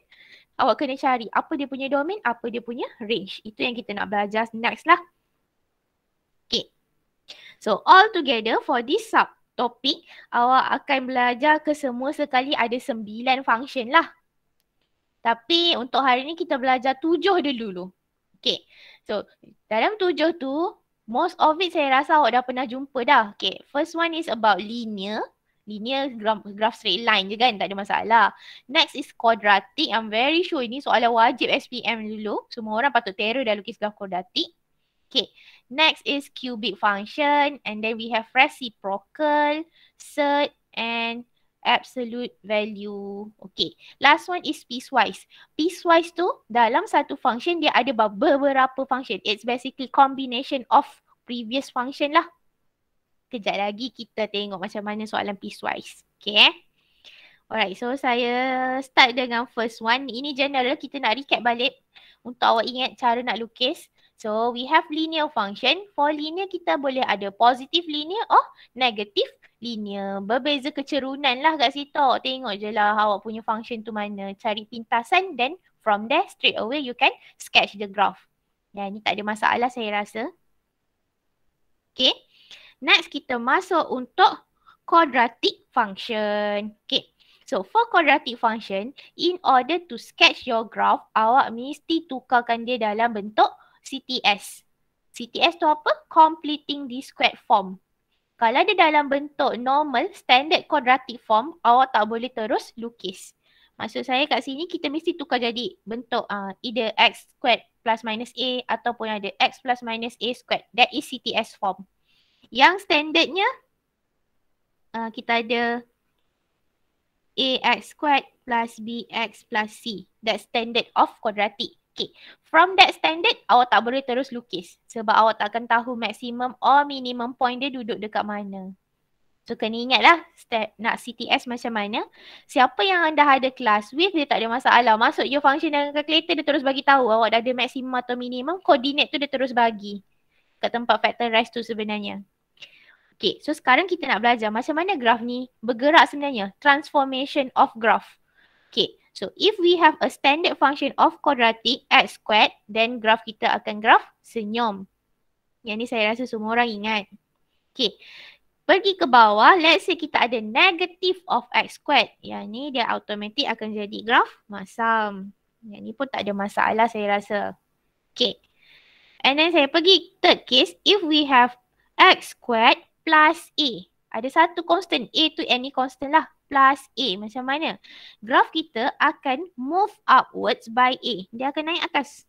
awak kena cari apa dia punya domain, apa dia punya range. Itu yang kita nak belajar next lah. Okay. So all together for this sub topik, awak akan belajar kesemua sekali ada sembilan function lah. Tapi untuk hari ni kita belajar tujuh dia dulu. Okay. So dalam tujuh tu, most of it saya rasa awak dah pernah jumpa dah. Okay. First one is about linear. Linear graph, graph straight line je kan. Tak ada masalah. Next is quadratic. I'm very sure ini soalan wajib SPM dulu. Semua orang patut terror dah lukis graph quadratic. Okay. Next is cubic function. And then we have reciprocal, cert and absolute value. Okay. Last one is piecewise. Piecewise tu dalam satu function dia ada beberapa function. It's basically combination of previous function lah. Kejap lagi kita tengok macam mana soalan piecewise. Okay. Eh. Alright, so saya start dengan first one. Ini general kita nak recap balik untuk awak ingat cara nak lukis. So we have linear function. For linear kita boleh ada positif linear or negatif linear. Berbeza kecerunan lah kat situ. Tengok je lah awak punya function tu mana. Cari pintasan then from there straight away you can sketch the graph. Ya ni tak ada masalah saya rasa. Okay. Next kita masuk untuk quadratic function. Okay. So for quadratic function, in order to sketch your graph, awak mesti tukarkan dia dalam bentuk CTS. CTS tu apa? Completing the squared form. Kalau dia dalam bentuk normal, standard quadratic form, awak tak boleh terus lukis. Maksud saya kat sini kita mesti tukar jadi bentuk uh, either x squared plus minus a ataupun ada x plus minus a squared. That is CTS form. Yang standardnya uh, kita ada ax squared plus bx plus c. That standard of quadratic. Okay, from that standard awak tak boleh terus lukis sebab awak tak akan tahu maksimum or minimum point dia duduk dekat mana. So kena ingatlah step nak CTS macam mana. Siapa yang anda ada kelas with dia tak ada masalah. Masuk your function dengan calculator dia terus bagi tahu awak dah ada maksimum atau minimum koordinat tu dia terus bagi ke tempat factorize tu sebenarnya. Okay, so sekarang kita nak belajar macam mana graf ni bergerak sebenarnya. Transformation of graph. Okay, So if we have a standard function of quadratic x squared, then graph kita akan graph senyum. Yang ni saya rasa semua orang ingat. Okay. Pergi ke bawah, let's say kita ada negative of x squared. Yang ni dia automatik akan jadi graph masam. Yang ni pun tak ada masalah saya rasa. Okay. And then saya pergi third case. If we have x squared plus a. Ada satu constant. a tu any constant lah plus A. Macam mana? Graf kita akan move upwards by A. Dia akan naik atas.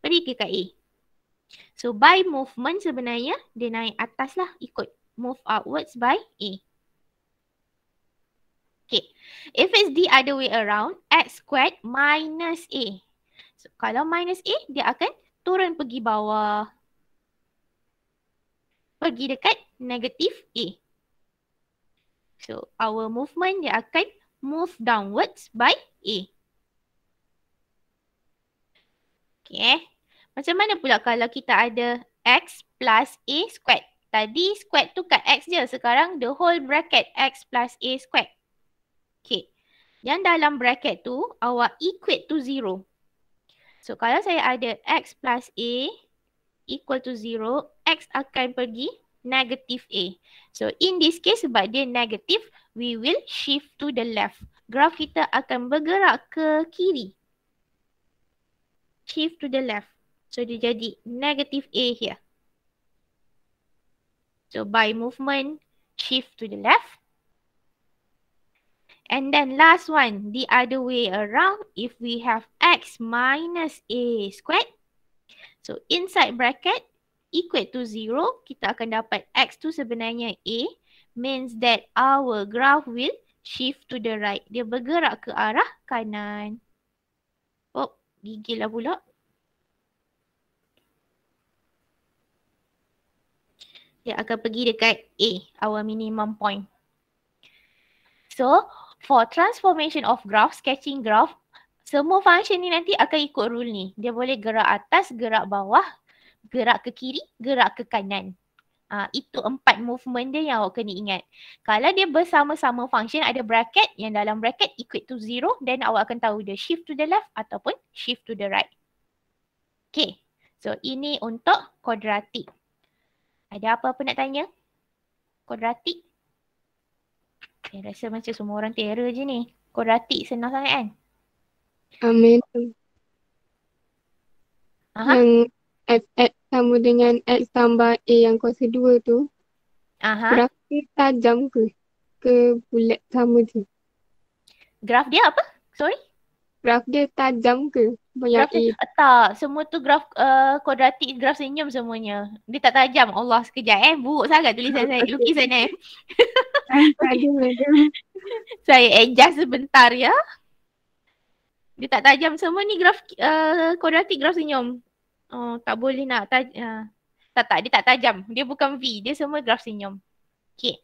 Pergi kat A. So by movement sebenarnya dia naik atas lah ikut move upwards by A. Okay. If it's the other way around, X squared minus A. So kalau minus A, dia akan turun pergi bawah. Pergi dekat negatif A. So our movement dia akan move downwards by A. Okay. Macam mana pula kalau kita ada X plus A squared? Tadi squared tu kat X je. Sekarang the whole bracket X plus A squared. Okay. Yang dalam bracket tu awak equate to zero. So kalau saya ada X plus A equal to zero, X akan pergi negative A. So in this case sebab dia negative, we will shift to the left. Graf kita akan bergerak ke kiri. Shift to the left. So dia jadi negative A here. So by movement, shift to the left. And then last one, the other way around, if we have x minus a squared. So inside bracket, Equal to zero, kita akan dapat x tu sebenarnya a means that our graph will shift to the right. Dia bergerak ke arah kanan. Oh, gigil lah pula. Dia akan pergi dekat a, our minimum point. So, for transformation of graph, sketching graph, semua function ni nanti akan ikut rule ni. Dia boleh gerak atas, gerak bawah, gerak ke kiri, gerak ke kanan. Uh, itu empat movement dia yang awak kena ingat. Kalau dia bersama-sama function ada bracket yang dalam bracket equate to zero then awak akan tahu dia shift to the left ataupun shift to the right. Okay. So ini untuk quadratic. Ada apa-apa nak tanya? Quadratic? Saya rasa macam semua orang terror je ni. Quadratic senang sangat kan? Amin. Aha. Yang FX sama dengan X tambah A yang kuasa 2 tu Aha. Graf dia tajam ke? Ke bulat sama je? Graf dia apa? Sorry? Graf dia tajam ke? Graf dia, Tak, semua tu graf uh, kuadratik, graf senyum semuanya Dia tak tajam, Allah sekejap eh Buruk sangat tulis saya, lukisan eh Saya adjust sebentar ya dia tak tajam semua ni graf uh, kuadratik graf senyum. Oh, tak boleh nak tajam. Ya. uh. tak tak dia tak tajam. Dia bukan V, dia semua graf senyum. Okay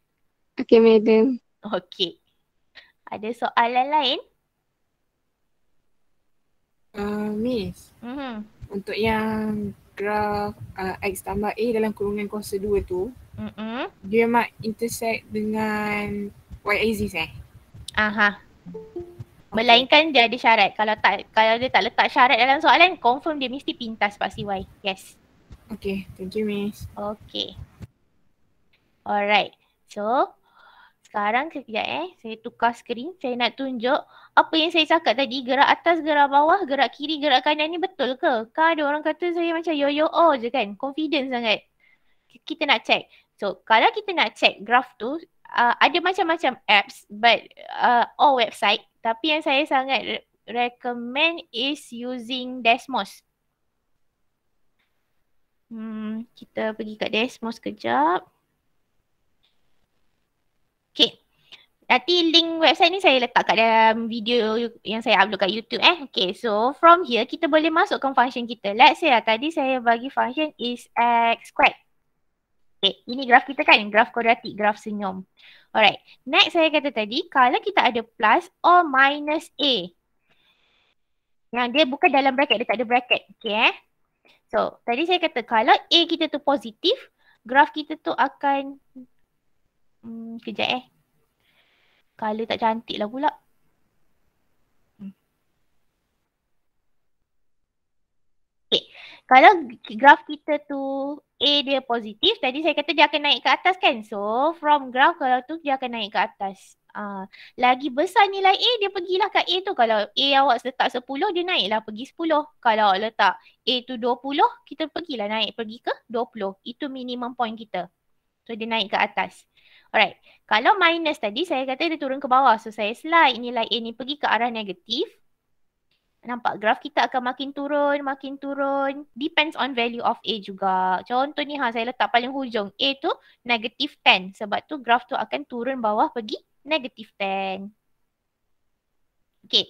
Okey, madam. Okay. Ada soalan lain? Uh, Miss, mm-hmm. untuk yang graf uh, X tambah A dalam kurungan kuasa 2 tu mm-hmm. Dia mak intersect dengan Y axis eh? Aha uh-huh. Melainkan dia ada syarat. Kalau tak kalau dia tak letak syarat dalam soalan, confirm dia mesti pintas pasti. CY. Yes. Okay. Thank you, Miss. Okay. Alright. So, sekarang sekejap eh. Saya tukar screen. Saya nak tunjuk apa yang saya cakap tadi. Gerak atas, gerak bawah, gerak kiri, gerak kanan ni betul ke? Kan ada orang kata saya macam yo-yo oh je kan. Confidence sangat. Kita nak check. So, kalau kita nak check graf tu, uh, ada macam-macam apps but uh, all website tapi yang saya sangat recommend is using Desmos. Hmm, kita pergi kat Desmos kejap. Okay. Nanti link website ni saya letak kat dalam video yang saya upload kat YouTube eh. Okay, so from here kita boleh masukkan function kita. Let's say lah, tadi saya bagi function is x squared. Okay, ini graf kita kan, graf kuadratik, graf senyum. Alright, next saya kata tadi, kalau kita ada plus or minus A. Yang dia bukan dalam bracket, dia tak ada bracket. Okay eh. So, tadi saya kata kalau A kita tu positif, graf kita tu akan... Hmm, kejap eh. Color tak cantik lah pula. Okay. Kalau graf kita tu A dia positif tadi saya kata dia akan naik ke atas kan so from ground kalau tu dia akan naik ke atas uh, lagi besar nilai A dia pergilah kat A tu kalau A awak letak 10 dia naiklah pergi 10 kalau awak letak A tu 20 kita pergilah naik pergi ke 20 itu minimum point kita so dia naik ke atas alright kalau minus tadi saya kata dia turun ke bawah so saya slide nilai A ni pergi ke arah negatif Nampak graf kita akan makin turun, makin turun. Depends on value of A juga. Contoh ni ha, saya letak paling hujung. A tu negative 10. Sebab tu graf tu akan turun bawah pergi negative 10. Okay.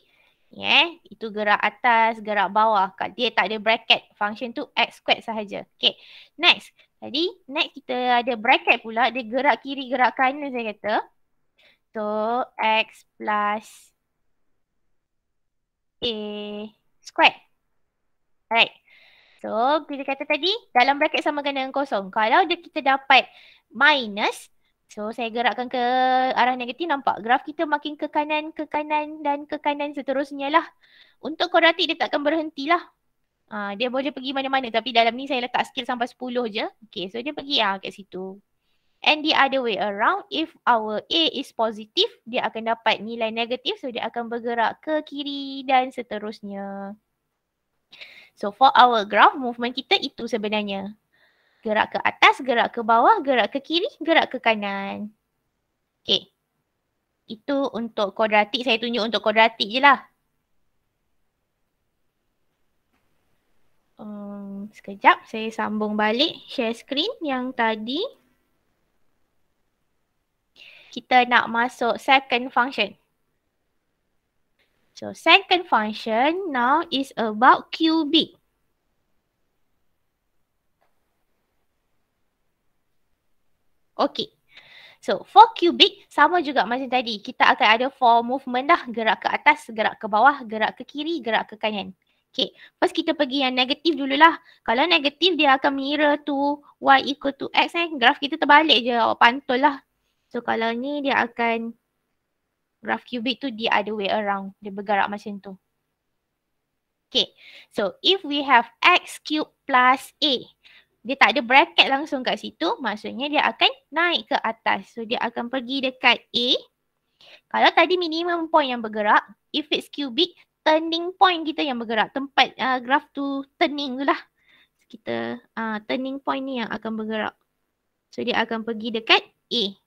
Yeah, itu gerak atas, gerak bawah. Dia tak ada bracket. Function tu x squared sahaja. Okay. Next. Jadi next kita ada bracket pula. Dia gerak kiri, gerak kanan saya kata. So x plus A square, Alright. So kita kata tadi dalam bracket sama dengan kosong. Kalau dia kita dapat minus. So saya gerakkan ke arah negatif nampak graf kita makin ke kanan, ke kanan dan ke kanan seterusnya lah. Untuk kuadratik dia takkan berhenti lah. Uh, ah, dia boleh pergi mana-mana tapi dalam ni saya letak skill sampai 10 je. Okay so dia pergi lah kat situ. And the other way around, if our A is positif, dia akan dapat nilai negatif. So, dia akan bergerak ke kiri dan seterusnya. So, for our graph, movement kita itu sebenarnya. Gerak ke atas, gerak ke bawah, gerak ke kiri, gerak ke kanan. Okay. Itu untuk kodratik. Saya tunjuk untuk kodratik je lah. Um, sekejap, saya sambung balik share screen yang tadi kita nak masuk second function. So second function now is about cubic. Okay. So for cubic sama juga macam tadi. Kita akan ada four movement dah. Gerak ke atas, gerak ke bawah, gerak ke kiri, gerak ke kanan. Okay. First kita pergi yang negatif dululah. Kalau negatif dia akan mirror to y equal to x kan. Eh? Graf kita terbalik je. Awak pantul lah. So kalau ni dia akan graph cubic tu the other way around. Dia bergerak macam tu. Okay. So if we have x cube plus a. Dia tak ada bracket langsung kat situ. Maksudnya dia akan naik ke atas. So dia akan pergi dekat a. Kalau tadi minimum point yang bergerak. If it's cubic, turning point kita yang bergerak. Tempat uh, graph tu turning lah. Kita uh, turning point ni yang akan bergerak. So dia akan pergi dekat a.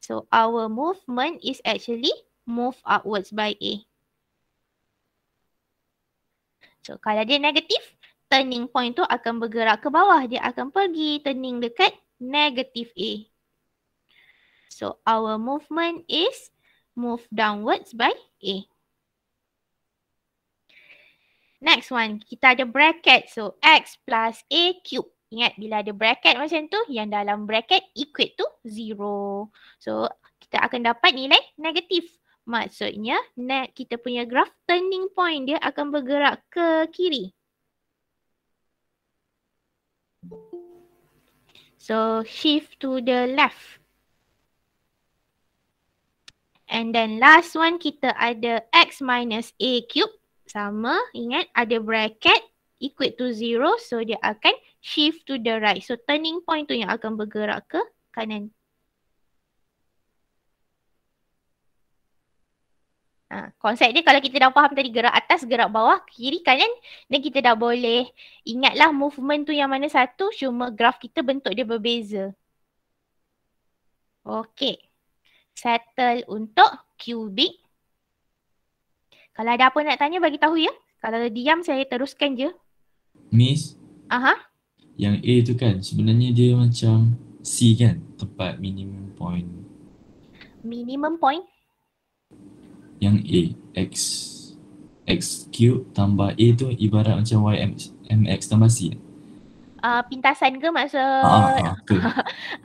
So our movement is actually move upwards by A. So kalau dia negatif, turning point tu akan bergerak ke bawah. Dia akan pergi turning dekat negatif A. So our movement is move downwards by A. Next one, kita ada bracket. So x plus A cube. Ingat bila ada bracket macam tu, yang dalam bracket equate tu zero. So kita akan dapat nilai negatif. Maksudnya net kita punya graph turning point dia akan bergerak ke kiri. So shift to the left. And then last one kita ada x minus a cube. Sama ingat ada bracket equate to zero so dia akan shift to the right. So turning point tu yang akan bergerak ke kanan. Ha, konsep dia kalau kita dah faham tadi gerak atas, gerak bawah, kiri, kanan dan kita dah boleh ingatlah movement tu yang mana satu cuma graf kita bentuk dia berbeza. Okay. Settle untuk cubic. Kalau ada apa nak tanya bagi tahu ya. Kalau diam saya teruskan je. Miss. Aha. Uh-huh yang A tu kan sebenarnya dia macam C kan tempat minimum point minimum point yang A X X cube tambah A tu ibarat macam Y M, M X tambah C Uh, pintasan ke masa ah, ah,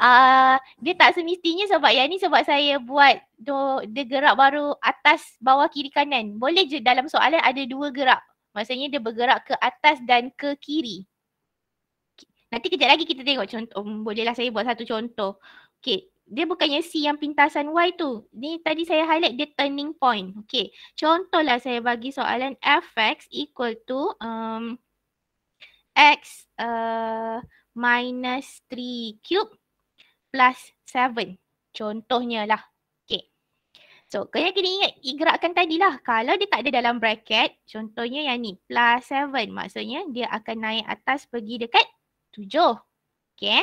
uh, dia tak semestinya sebab yang ni sebab saya buat do, dia gerak baru atas bawah kiri kanan boleh je dalam soalan ada dua gerak maksudnya dia bergerak ke atas dan ke kiri Nanti kejap lagi kita tengok contoh. Um, bolehlah saya buat satu contoh. Okay. Dia bukannya C yang pintasan Y tu. Ni tadi saya highlight dia turning point. Okay. Contohlah saya bagi soalan fx equal to um, x uh, minus 3 cube plus 7. Contohnya lah. Okay. So kena kena ingat igrakkan tadilah. Kalau dia tak ada dalam bracket. Contohnya yang ni plus 7. Maksudnya dia akan naik atas pergi dekat tujuh. Okay.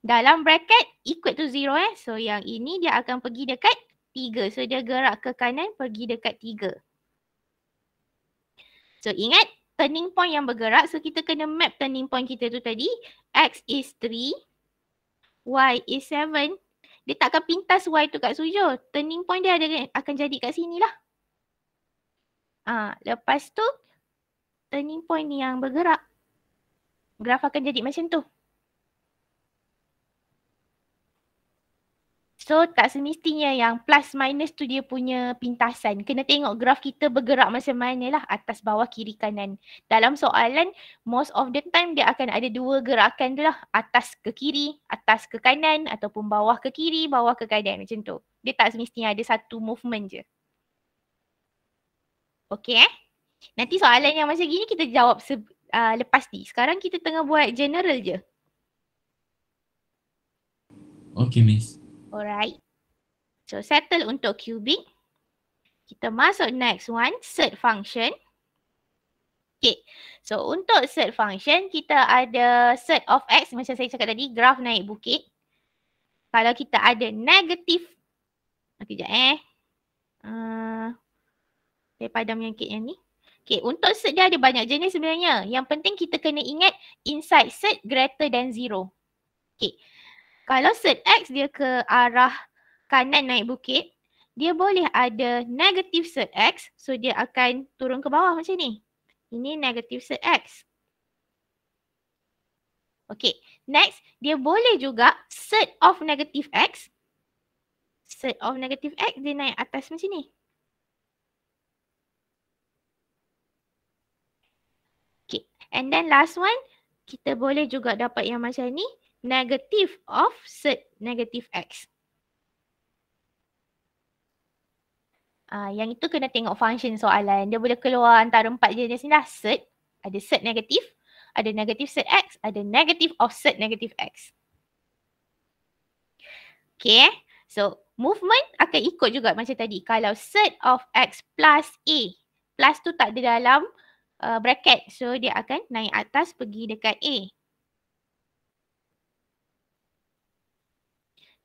Dalam bracket ikut to zero eh. So yang ini dia akan pergi dekat tiga. So dia gerak ke kanan pergi dekat tiga. So ingat turning point yang bergerak. So kita kena map turning point kita tu tadi. X is 3. Y is 7. Dia tak akan pintas Y tu kat sujo. Turning point dia ada, akan jadi kat sini lah. Ha, lepas tu turning point ni yang bergerak graf akan jadi macam tu. So tak semestinya yang plus minus tu dia punya pintasan. Kena tengok graf kita bergerak macam mana lah atas bawah kiri kanan. Dalam soalan most of the time dia akan ada dua gerakan tu lah. Atas ke kiri, atas ke kanan ataupun bawah ke kiri, bawah ke kanan macam tu. Dia tak semestinya ada satu movement je. Okay eh? Nanti soalan yang macam gini kita jawab uh, lepas ni. Sekarang kita tengah buat general je. Okay miss. Alright. So settle untuk cubing. Kita masuk next one, set function. Okay. So untuk set function kita ada set of x macam saya cakap tadi graf naik bukit. Kalau kita ada negatif. nanti sekejap eh. Uh, saya padam yang kit yang ni. Okay, untuk set dia ada banyak jenis sebenarnya. Yang penting kita kena ingat inside set greater than zero. Okay, kalau set X dia ke arah kanan naik bukit, dia boleh ada negative set X. So dia akan turun ke bawah macam ni. Ini negative set X. Okay, next dia boleh juga set of negative X. Set of negative X dia naik atas macam ni. And then last one, kita boleh juga dapat yang macam ni, negative of set negative x. Uh, yang itu kena tengok function soalan. Dia boleh keluar antara empat jenis ni lah. Set, ada set negatif, ada negatif set x, ada negatif of set negatif x. Okay, so movement akan ikut juga macam tadi. Kalau set of x plus a, plus tu tak ada dalam uh, bracket. So dia akan naik atas pergi dekat A.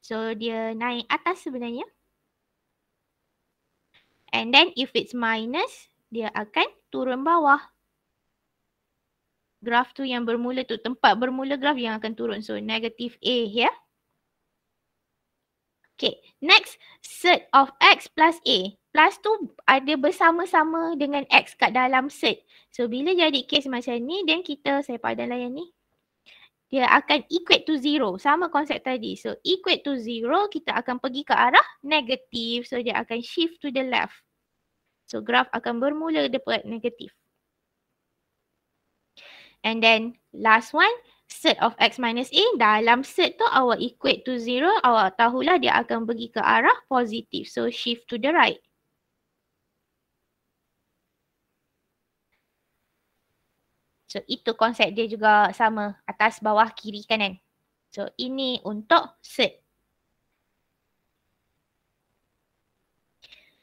So dia naik atas sebenarnya. And then if it's minus, dia akan turun bawah. Graf tu yang bermula tu, tempat bermula graf yang akan turun. So negative A here. Ya? Yeah? Okay, next set of X plus A. Plus tu ada bersama-sama dengan X kat dalam set. So bila jadi case macam ni, then kita saya padan layan ni. Dia akan equate to zero. Sama konsep tadi. So equate to zero, kita akan pergi ke arah negatif. So dia akan shift to the left. So graf akan bermula dekat negatif. And then last one, set of x minus a dalam set tu awak equate to zero awak tahulah dia akan pergi ke arah positif so shift to the right so itu konsep dia juga sama atas bawah kiri kanan so ini untuk set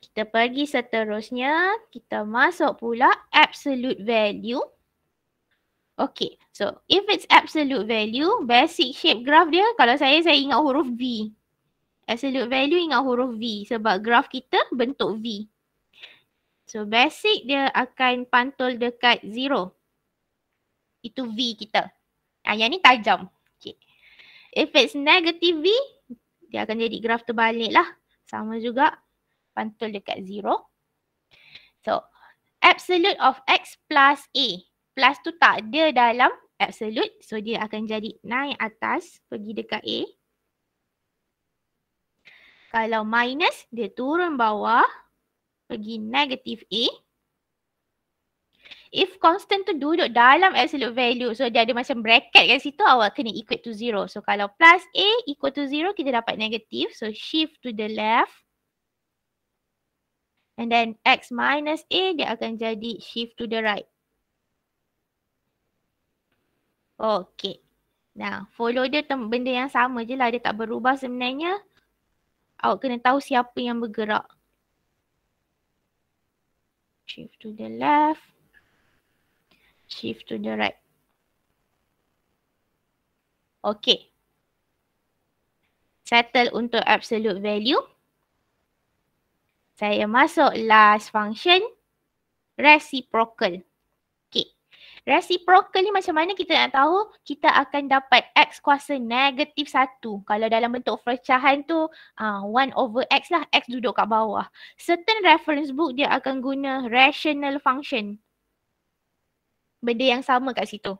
kita pergi seterusnya kita masuk pula absolute value Okay, so if it's absolute value, basic shape graph dia kalau saya, saya ingat huruf V. Absolute value ingat huruf V sebab graph kita bentuk V. So basic dia akan pantul dekat zero. Itu V kita. Ah, yang ni tajam. Okay. If it's negative V, dia akan jadi graph terbalik lah. Sama juga pantul dekat zero. So absolute of X plus A plus tu tak ada dalam absolute so dia akan jadi naik atas pergi dekat A. Kalau minus dia turun bawah pergi negative A. If constant tu duduk dalam absolute value so dia ada macam bracket kat situ awak kena equate to zero. So kalau plus A equal to zero kita dapat negative so shift to the left. And then x minus a dia akan jadi shift to the right. Okay. Nah, follow dia tem- benda yang sama je lah. Dia tak berubah sebenarnya. Awak kena tahu siapa yang bergerak. Shift to the left. Shift to the right. Okay. Settle untuk absolute value. Saya masuk last function. Reciprocal. Reciprocal ni macam mana kita nak tahu kita akan dapat x kuasa negatif satu kalau dalam bentuk percahan tu uh, ah, 1 over x lah x duduk kat bawah. Certain reference book dia akan guna rational function. Benda yang sama kat situ.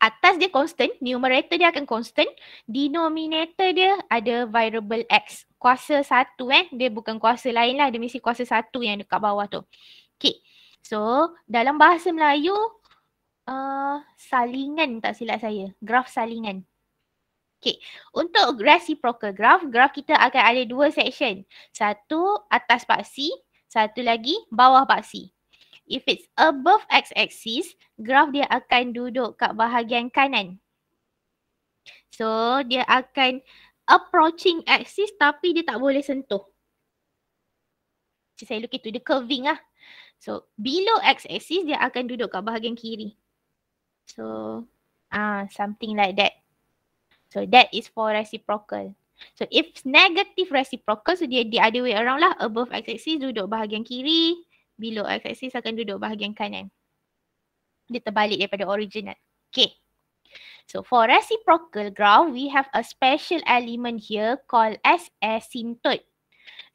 Atas dia constant, numerator dia akan constant, denominator dia ada variable x. Kuasa satu eh, dia bukan kuasa lain lah, dia mesti kuasa satu yang dekat bawah tu. Okay, So dalam bahasa Melayu uh, salingan tak silap saya. Graf salingan. Okay. Untuk reciprocal graph, graph kita akan ada dua section. Satu atas paksi, satu lagi bawah paksi. If it's above x-axis, graph dia akan duduk kat bahagian kanan. So dia akan approaching axis tapi dia tak boleh sentuh. Macam saya lukis tu, dia curving lah. So below x-axis dia akan duduk kat bahagian kiri. So ah uh, something like that. So that is for reciprocal. So if negative reciprocal so dia, the other way around lah above x-axis duduk bahagian kiri below x-axis akan duduk bahagian kanan. Dia terbalik daripada original. Okay. So for reciprocal graph we have a special element here called as asymptote.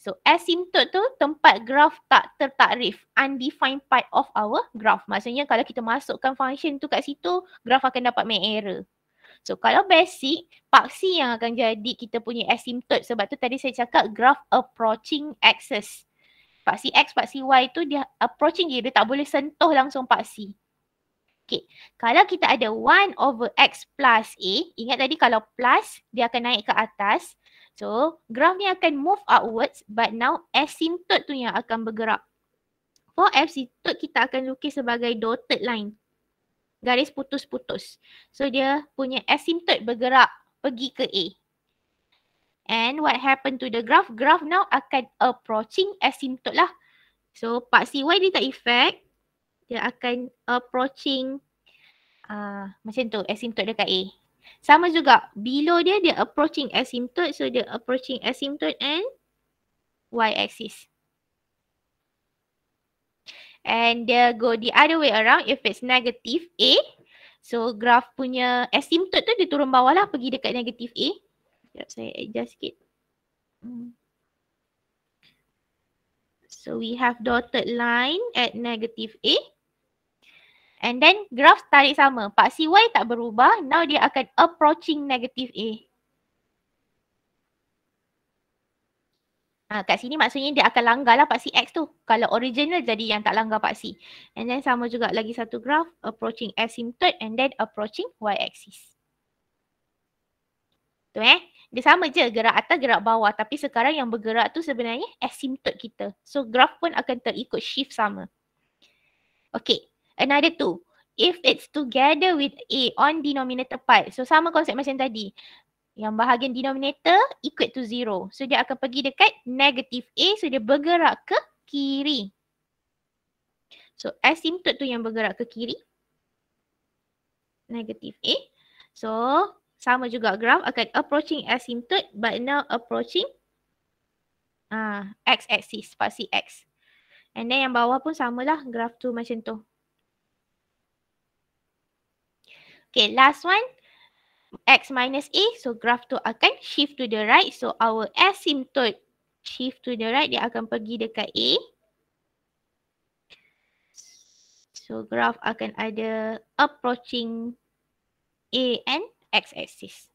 So asymptote tu tempat graf tak tertakrif, undefined part of our graph. Maksudnya kalau kita masukkan function tu kat situ, graf akan dapat make error. So kalau basic, paksi yang akan jadi kita punya asymptote sebab tu tadi saya cakap graph approaching axis. Paksi X, paksi Y tu dia approaching dia, dia tak boleh sentuh langsung paksi. Okay, kalau kita ada 1 over X plus A, ingat tadi kalau plus dia akan naik ke atas. So graph ni akan move upwards but now asymptote tu yang akan bergerak. For asymptote kita akan lukis sebagai dotted line. Garis putus-putus. So dia punya asymptote bergerak pergi ke A. And what happened to the graph? Graph now akan approaching asymptote lah. So part CY dia tak effect. Dia akan approaching uh, macam tu asymptote dekat A. Sama juga below dia dia approaching asymptote so dia approaching asymptote and y axis. And dia go the other way around if it's negative A. So graph punya asymptote tu dia turun bawah lah pergi dekat negative A. Sekejap saya adjust sikit. Hmm. So we have dotted line at negative A. And then graf tarik sama. Paksi y tak berubah. Now dia akan approaching negative A. Ha, kat sini maksudnya dia akan langgar lah paksi X tu. Kalau original jadi yang tak langgar paksi. And then sama juga lagi satu graf approaching asymptote and then approaching Y axis. Tu eh. Dia sama je gerak atas gerak bawah tapi sekarang yang bergerak tu sebenarnya asymptote kita. So graf pun akan terikut shift sama. Okay another two if it's together with A on denominator part. So sama konsep macam tadi. Yang bahagian denominator equal to zero. So dia akan pergi dekat negative A. So dia bergerak ke kiri. So asymptote tu yang bergerak ke kiri. Negative A. So sama juga graf akan approaching asymptote but now approaching uh, x-axis. Pasti x. And then yang bawah pun samalah graf tu macam tu. Okay, last one. X minus A. So, graph tu akan shift to the right. So, our asymptote shift to the right. Dia akan pergi dekat A. So, graph akan ada approaching A and X axis.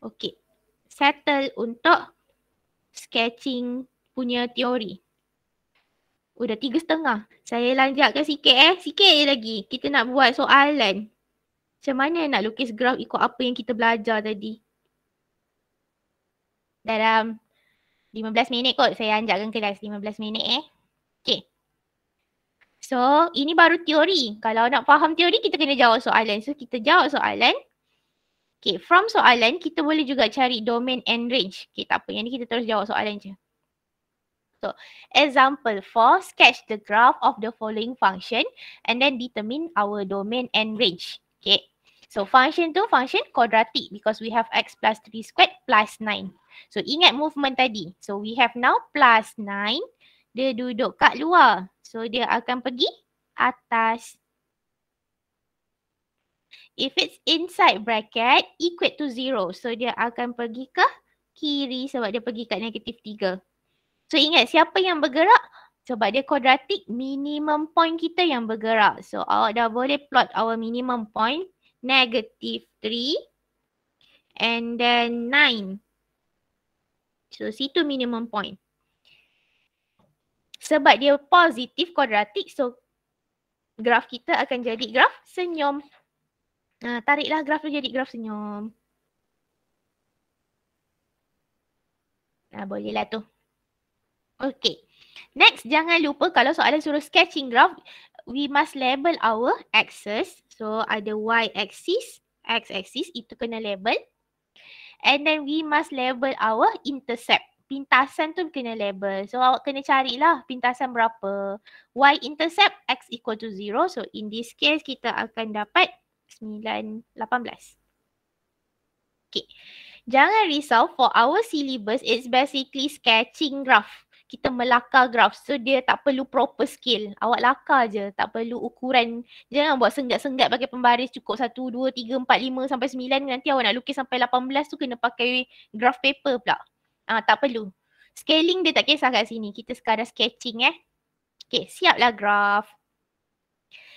Okay. Settle untuk sketching punya teori. Oh dah tiga setengah. Saya lanjutkan sikit eh. Sikit je lagi. Kita nak buat soalan. Macam mana nak lukis graf ikut apa yang kita belajar tadi. Dalam 15 minit kot saya anjakkan kelas 15 minit eh. Okay. So ini baru teori. Kalau nak faham teori kita kena jawab soalan. So kita jawab soalan. Okay from soalan kita boleh juga cari domain and range. Okay tak apa yang ni kita terus jawab soalan je contoh. Example four, sketch the graph of the following function and then determine our domain and range. Okay. So function tu function quadratic because we have x plus 3 squared plus 9. So ingat movement tadi. So we have now plus 9. Dia duduk kat luar. So dia akan pergi atas. If it's inside bracket, equate to zero, So dia akan pergi ke kiri sebab dia pergi kat negatif So ingat siapa yang bergerak sebab dia kuadratik minimum point kita yang bergerak. So awak dah boleh plot our minimum point negative 3 and then 9. So situ minimum point. Sebab dia positif kuadratik so graf kita akan jadi graf senyum. Nah tariklah graf tu jadi graf senyum. Nah, bolehlah tu. Okay. Next, jangan lupa kalau soalan suruh sketching graph, we must label our axis. So, ada y-axis, x-axis, itu kena label. And then we must label our intercept. Pintasan tu kena label. So, awak kena carilah pintasan berapa. Y-intercept, x equal to 0. So, in this case, kita akan dapat 9, 18. Okay. Jangan risau for our syllabus, it's basically sketching graph kita melakar graf so dia tak perlu proper scale. awak lakar je tak perlu ukuran jangan buat senggak-senggak pakai pembaris cukup 1 2 3 4 5 sampai 9 nanti awak nak lukis sampai 18 tu kena pakai graph paper pula ah tak perlu scaling dia tak kisah kat sini kita sekarang sketching eh Okay, siaplah graph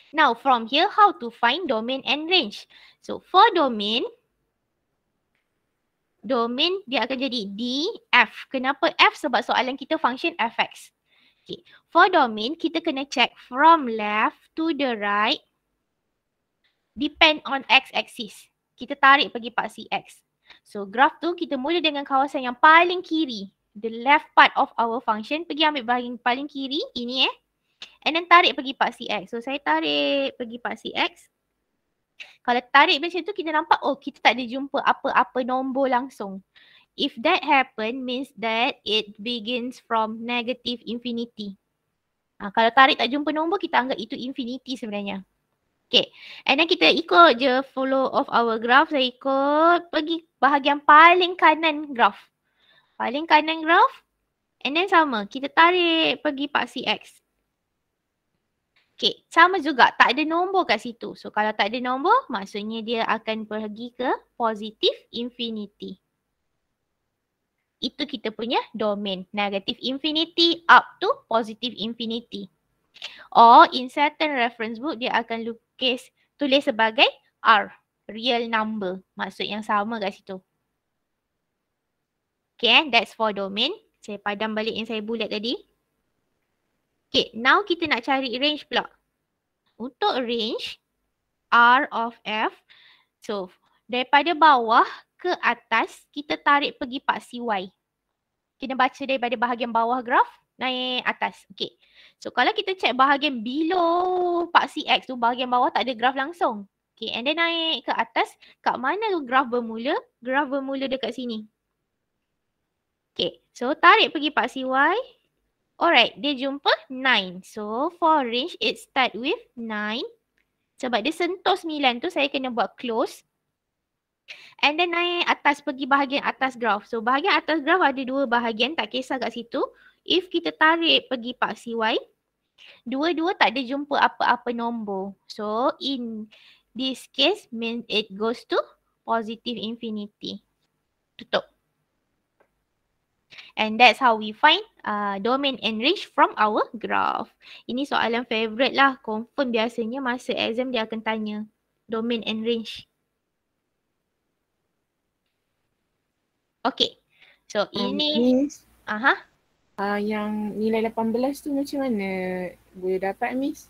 Now from here how to find domain and range. So for domain, domain dia akan jadi D, F. Kenapa F? Sebab soalan kita function fx. Okay. For domain, kita kena check from left to the right depend on x-axis. Kita tarik pergi paksi x. So graph tu kita mula dengan kawasan yang paling kiri. The left part of our function. Pergi ambil bahagian paling kiri. Ini eh. And then tarik pergi paksi x. So saya tarik pergi paksi x. Kalau tarik macam tu kita nampak oh kita tak ada jumpa apa-apa nombor langsung. If that happen means that it begins from negative infinity. Ha, kalau tarik tak jumpa nombor kita anggap itu infinity sebenarnya. Okay and then kita ikut je follow of our graph. Saya ikut pergi bahagian paling kanan graph. Paling kanan graph and then sama kita tarik pergi paksi X. Okay, sama juga tak ada nombor kat situ. So kalau tak ada nombor, maksudnya dia akan pergi ke positif infinity. Itu kita punya domain. Negative infinity up to positive infinity. Or in certain reference book, dia akan lukis, tulis sebagai R. Real number. Maksud yang sama kat situ. Okay, eh, that's for domain. Saya padam balik yang saya bulat tadi. Okay, now kita nak cari range pula. Untuk range R of F, so daripada bawah ke atas, kita tarik pergi paksi Y. Kena baca daripada bahagian bawah graf, naik atas. Okay, so kalau kita check bahagian below paksi X tu, bahagian bawah tak ada graf langsung. Okay, and then naik ke atas, kat mana tu graf bermula? Graf bermula dekat sini. Okay, so tarik pergi paksi Y. Alright, dia jumpa 9. So for range it start with 9. Sebab dia sentuh 9 tu saya kena buat close. And then naik atas pergi bahagian atas graph. So bahagian atas graph ada dua bahagian tak kisah kat situ. If kita tarik pergi paksi Y, dua-dua tak ada jumpa apa-apa nombor. So in this case means it goes to positive infinity. Tutup. And that's how we find uh, domain and range from our graph. Ini soalan favorite lah. Confirm biasanya masa exam dia akan tanya domain and range. Okay. So um, ini. Miss, aha. Uh, yang nilai 18 tu macam mana boleh dapat Miss?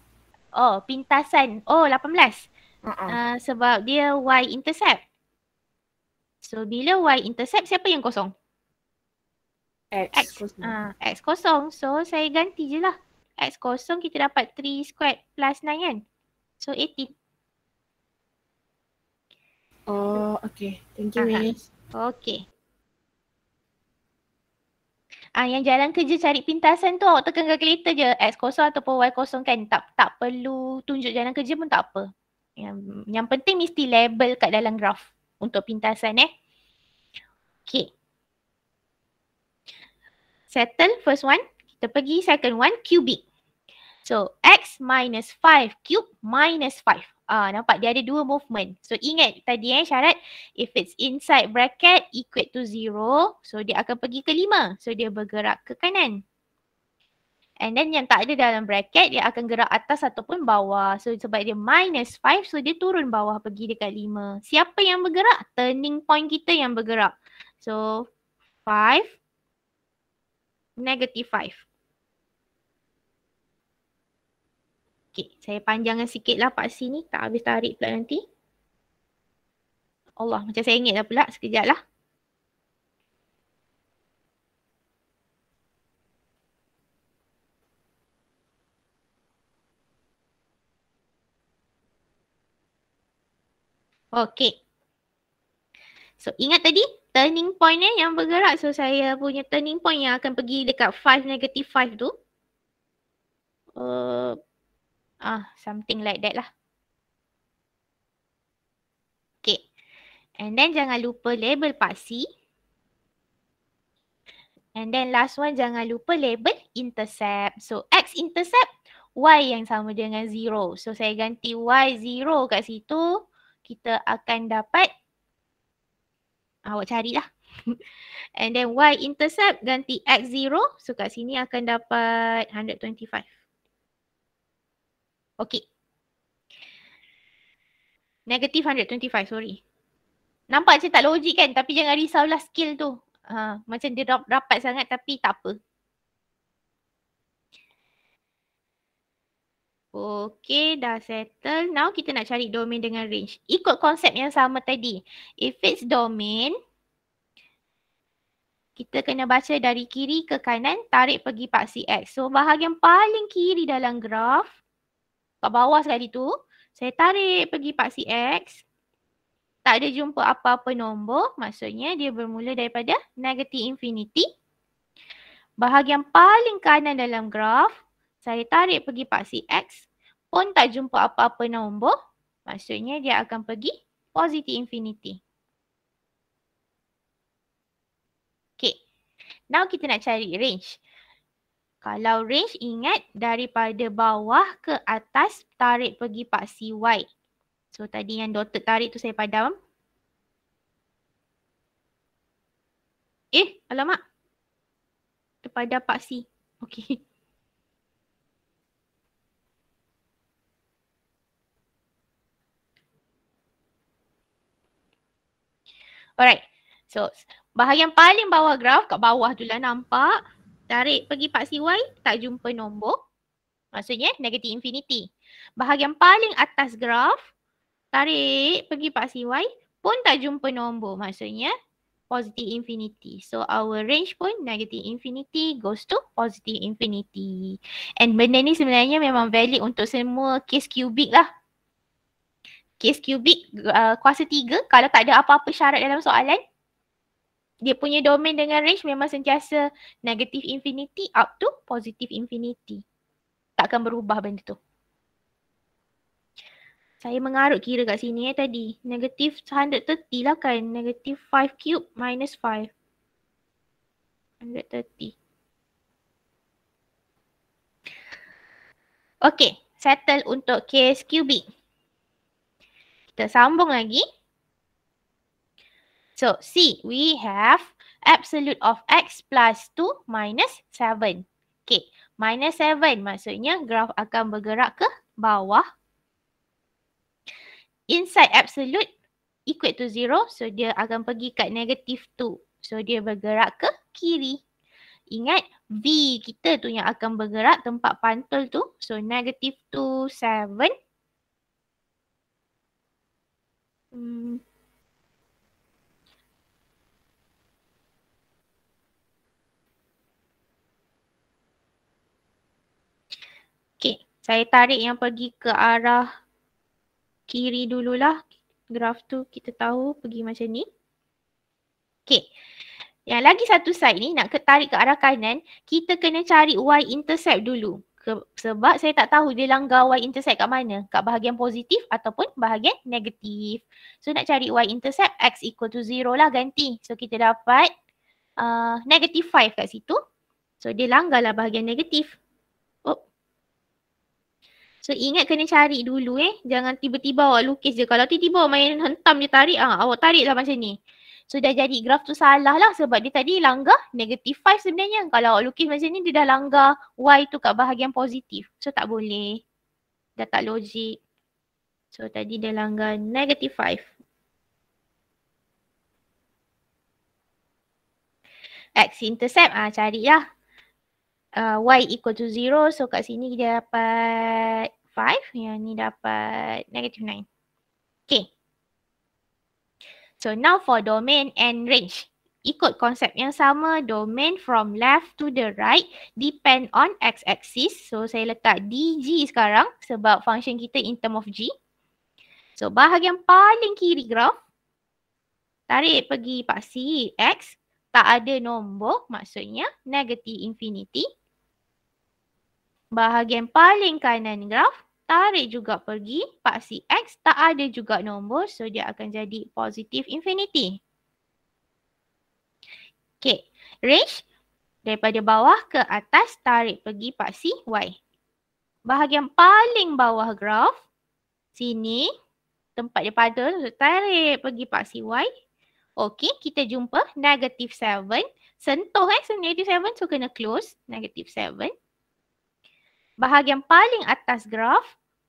Oh pintasan. Oh 18. Uh-uh. Uh, sebab dia Y intercept. So bila Y intercept siapa yang kosong? X, X kosong. Uh, X kosong. So saya ganti je lah. X kosong kita dapat 3 squared plus 9 kan? So 18. Oh, okay. Thank you, ah, ah. Miss. Okay. Ah, yang jalan kerja cari pintasan tu awak tekan kalkulator je. X kosong ataupun Y kosong kan. Tak tak perlu tunjuk jalan kerja pun tak apa. Yang, yang penting mesti label kat dalam graf untuk pintasan eh. Okay settle first one. Kita pergi second one, cubic. So, x minus 5 cube minus 5. Ah, nampak dia ada dua movement. So, ingat tadi eh syarat. If it's inside bracket, equal to 0. So, dia akan pergi ke 5. So, dia bergerak ke kanan. And then yang tak ada dalam bracket, dia akan gerak atas ataupun bawah. So, sebab dia minus 5, so dia turun bawah pergi dekat 5. Siapa yang bergerak? Turning point kita yang bergerak. So, 5 negative 5. Okay, saya panjangkan sikit lah part sini. Tak habis tarik pula nanti. Allah, macam saya ingat dah pula. Sekejap lah. Okay. So ingat tadi turning point ni eh, yang bergerak so saya punya turning point yang akan pergi dekat 5 negative 5 tu. Uh, ah something like that lah. Okay. And then jangan lupa label paksi. And then last one jangan lupa label intercept. So X intercept Y yang sama dengan 0. So saya ganti Y 0 kat situ. Kita akan dapat awak carilah. And then Y intercept ganti X0. So kat sini akan dapat 125. Okay. Negative 125, sorry. Nampak macam tak logik kan? Tapi jangan risaulah skill tu. Ha, macam dia rapat sangat tapi tak apa. Okay, dah settle. Now kita nak cari domain dengan range. Ikut konsep yang sama tadi. If it's domain, kita kena baca dari kiri ke kanan, tarik pergi paksi X. So bahagian paling kiri dalam graf, kat bawah sekali tu, saya tarik pergi paksi X. Tak ada jumpa apa-apa nombor, maksudnya dia bermula daripada negative infinity. Bahagian paling kanan dalam graf, saya tarik pergi paksi X pun tak jumpa apa-apa nombor maksudnya dia akan pergi positive infinity. Okay. Now kita nak cari range. Kalau range ingat daripada bawah ke atas tarik pergi paksi Y. So tadi yang dotted tarik tu saya padam. Eh alamak. Terpadam paksi. Okay. Alright. So bahagian paling bawah graf kat bawah tu lah nampak. Tarik pergi part y tak jumpa nombor. Maksudnya negatif infinity. Bahagian paling atas graf tarik pergi part y pun tak jumpa nombor. Maksudnya positive infinity. So our range pun negative infinity goes to positive infinity. And benda ni sebenarnya memang valid untuk semua case cubic lah kes kubik uh, kuasa tiga kalau tak ada apa-apa syarat dalam soalan dia punya domain dengan range memang sentiasa negative infinity up to positive infinity. tak akan berubah benda tu. Saya mengarut kira kat sini eh tadi. Negative 130 lah kan. Negative 5 cube minus 5. 130. Okay, settle untuk case cubic. Kita sambung lagi. So, C, we have absolute of X plus 2 minus 7. Okay, minus 7 maksudnya graf akan bergerak ke bawah. Inside absolute equate to 0. So, dia akan pergi kat negative 2. So, dia bergerak ke kiri. Ingat V kita tu yang akan bergerak tempat pantul tu. So, negative 2, 7, Okay, saya tarik yang pergi ke arah kiri dululah. Graf tu kita tahu pergi macam ni. Okay, yang lagi satu side ni nak tarik ke arah kanan, kita kena cari y-intercept dulu ke, sebab saya tak tahu dia langgar y intercept kat mana kat bahagian positif ataupun bahagian negatif so nak cari y intercept x equal to 0 lah ganti so kita dapat uh, negative 5 kat situ so dia langgar lah bahagian negatif Oh. So ingat kena cari dulu eh. Jangan tiba-tiba awak lukis je. Kalau tiba-tiba main hentam je tarik ah, awak tarik lah macam ni. So dah jadi graf tu salah lah sebab dia tadi langgar negative 5 sebenarnya. Kalau awak lukis macam ni dia dah langgar Y tu kat bahagian positif. So tak boleh. Dah tak logik. So tadi dia langgar negative 5. X intercept, ah cari lah Uh, ah, y equal to zero, so kat sini dia dapat five, yang ni dapat negative nine. Okay, So now for domain and range. Ikut konsep yang sama, domain from left to the right depend on x-axis. So saya letak dg sekarang sebab function kita in term of g. So bahagian paling kiri graf, tarik pergi paksi x, tak ada nombor maksudnya negative infinity. Bahagian paling kanan graf, tarik juga pergi paksi X tak ada juga nombor so dia akan jadi positif infinity. Okay, range daripada bawah ke atas tarik pergi paksi Y. Bahagian paling bawah graf sini tempat dia pada tarik pergi paksi Y. Okay, kita jumpa negative 7. Sentuh eh, so negative 7 so kena close negative 7. Bahagian paling atas graf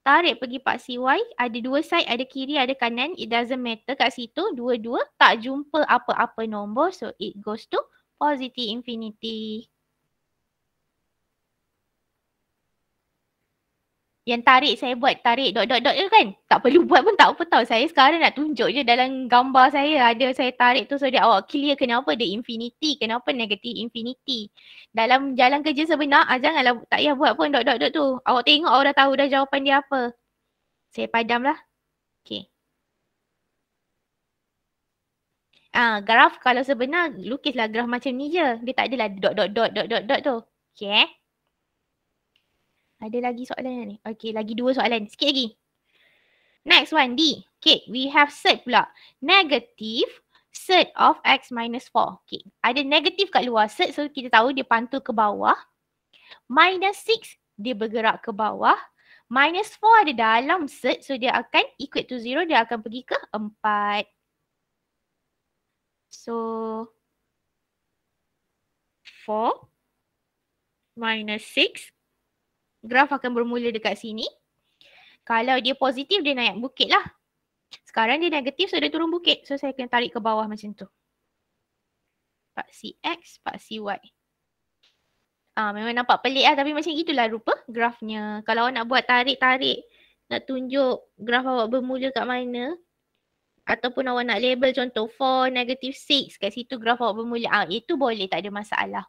tarik pergi part CY ada dua side ada kiri ada kanan it doesn't matter kat situ dua-dua tak jumpa apa-apa nombor so it goes to positive infinity yang tarik saya buat tarik dot dot dot je kan tak perlu buat pun tak apa tau saya sekarang nak tunjuk je dalam gambar saya ada saya tarik tu so dia awak oh, clear kenapa dia infinity kenapa negative infinity dalam jalan kerja sebenar ah, janganlah tak payah buat pun dot dot dot tu awak tengok awak dah tahu dah jawapan dia apa saya padam lah okay Ah, uh, graf kalau sebenar lukislah graf macam ni je. Dia tak adalah dot dot dot dot dot dot tu. Okay eh. Ada lagi soalan ni? Okay, lagi dua soalan. Sikit lagi. Next one, D. Okay, we have set pula. Negative set of x minus 4. Okay, ada negative kat luar set. So, kita tahu dia pantul ke bawah. Minus 6, dia bergerak ke bawah. Minus 4 ada dalam set. So, dia akan equate to 0. Dia akan pergi ke 4. So, 4 minus 6 graf akan bermula dekat sini. Kalau dia positif, dia naik bukit lah. Sekarang dia negatif, so dia turun bukit. So saya kena tarik ke bawah macam tu. Paksi X, paksi Y. Ah, memang nampak pelik lah tapi macam itulah rupa grafnya. Kalau nak buat tarik-tarik, nak tunjuk graf awak bermula kat mana ataupun awak nak label contoh 4, negative 6 kat situ graf awak bermula. Ah, itu boleh tak ada masalah.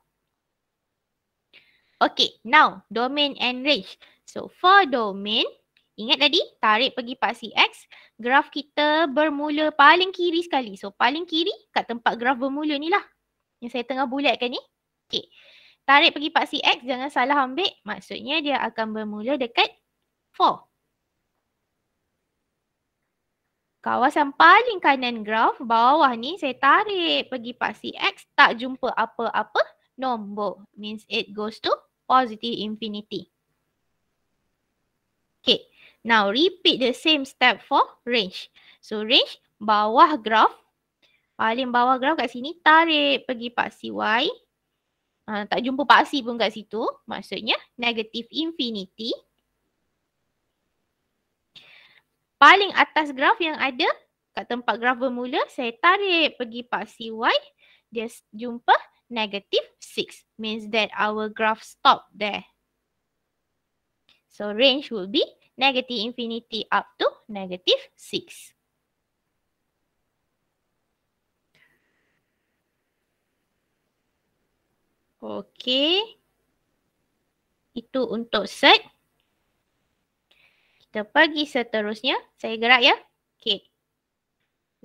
Okay, now domain and range. So for domain, ingat tadi tarik pergi paksi X, graf kita bermula paling kiri sekali. So paling kiri kat tempat graf bermula ni lah yang saya tengah bulatkan ni. Okay, tarik pergi paksi X jangan salah ambil. Maksudnya dia akan bermula dekat 4. Kawasan paling kanan graf bawah ni saya tarik pergi paksi X tak jumpa apa-apa nombor. Means it goes to positive infinity. Okay, now repeat the same step for range. So range bawah graf, paling bawah graf kat sini tarik pergi paksi Y. Ha, tak jumpa paksi pun kat situ. Maksudnya negative infinity. Paling atas graf yang ada kat tempat graf bermula, saya tarik pergi paksi Y. Dia jumpa negative 6 means that our graph stopped there. So range will be negative infinity up to negative 6. Okay. Itu untuk set. Kita pergi seterusnya. Saya gerak ya. Okay.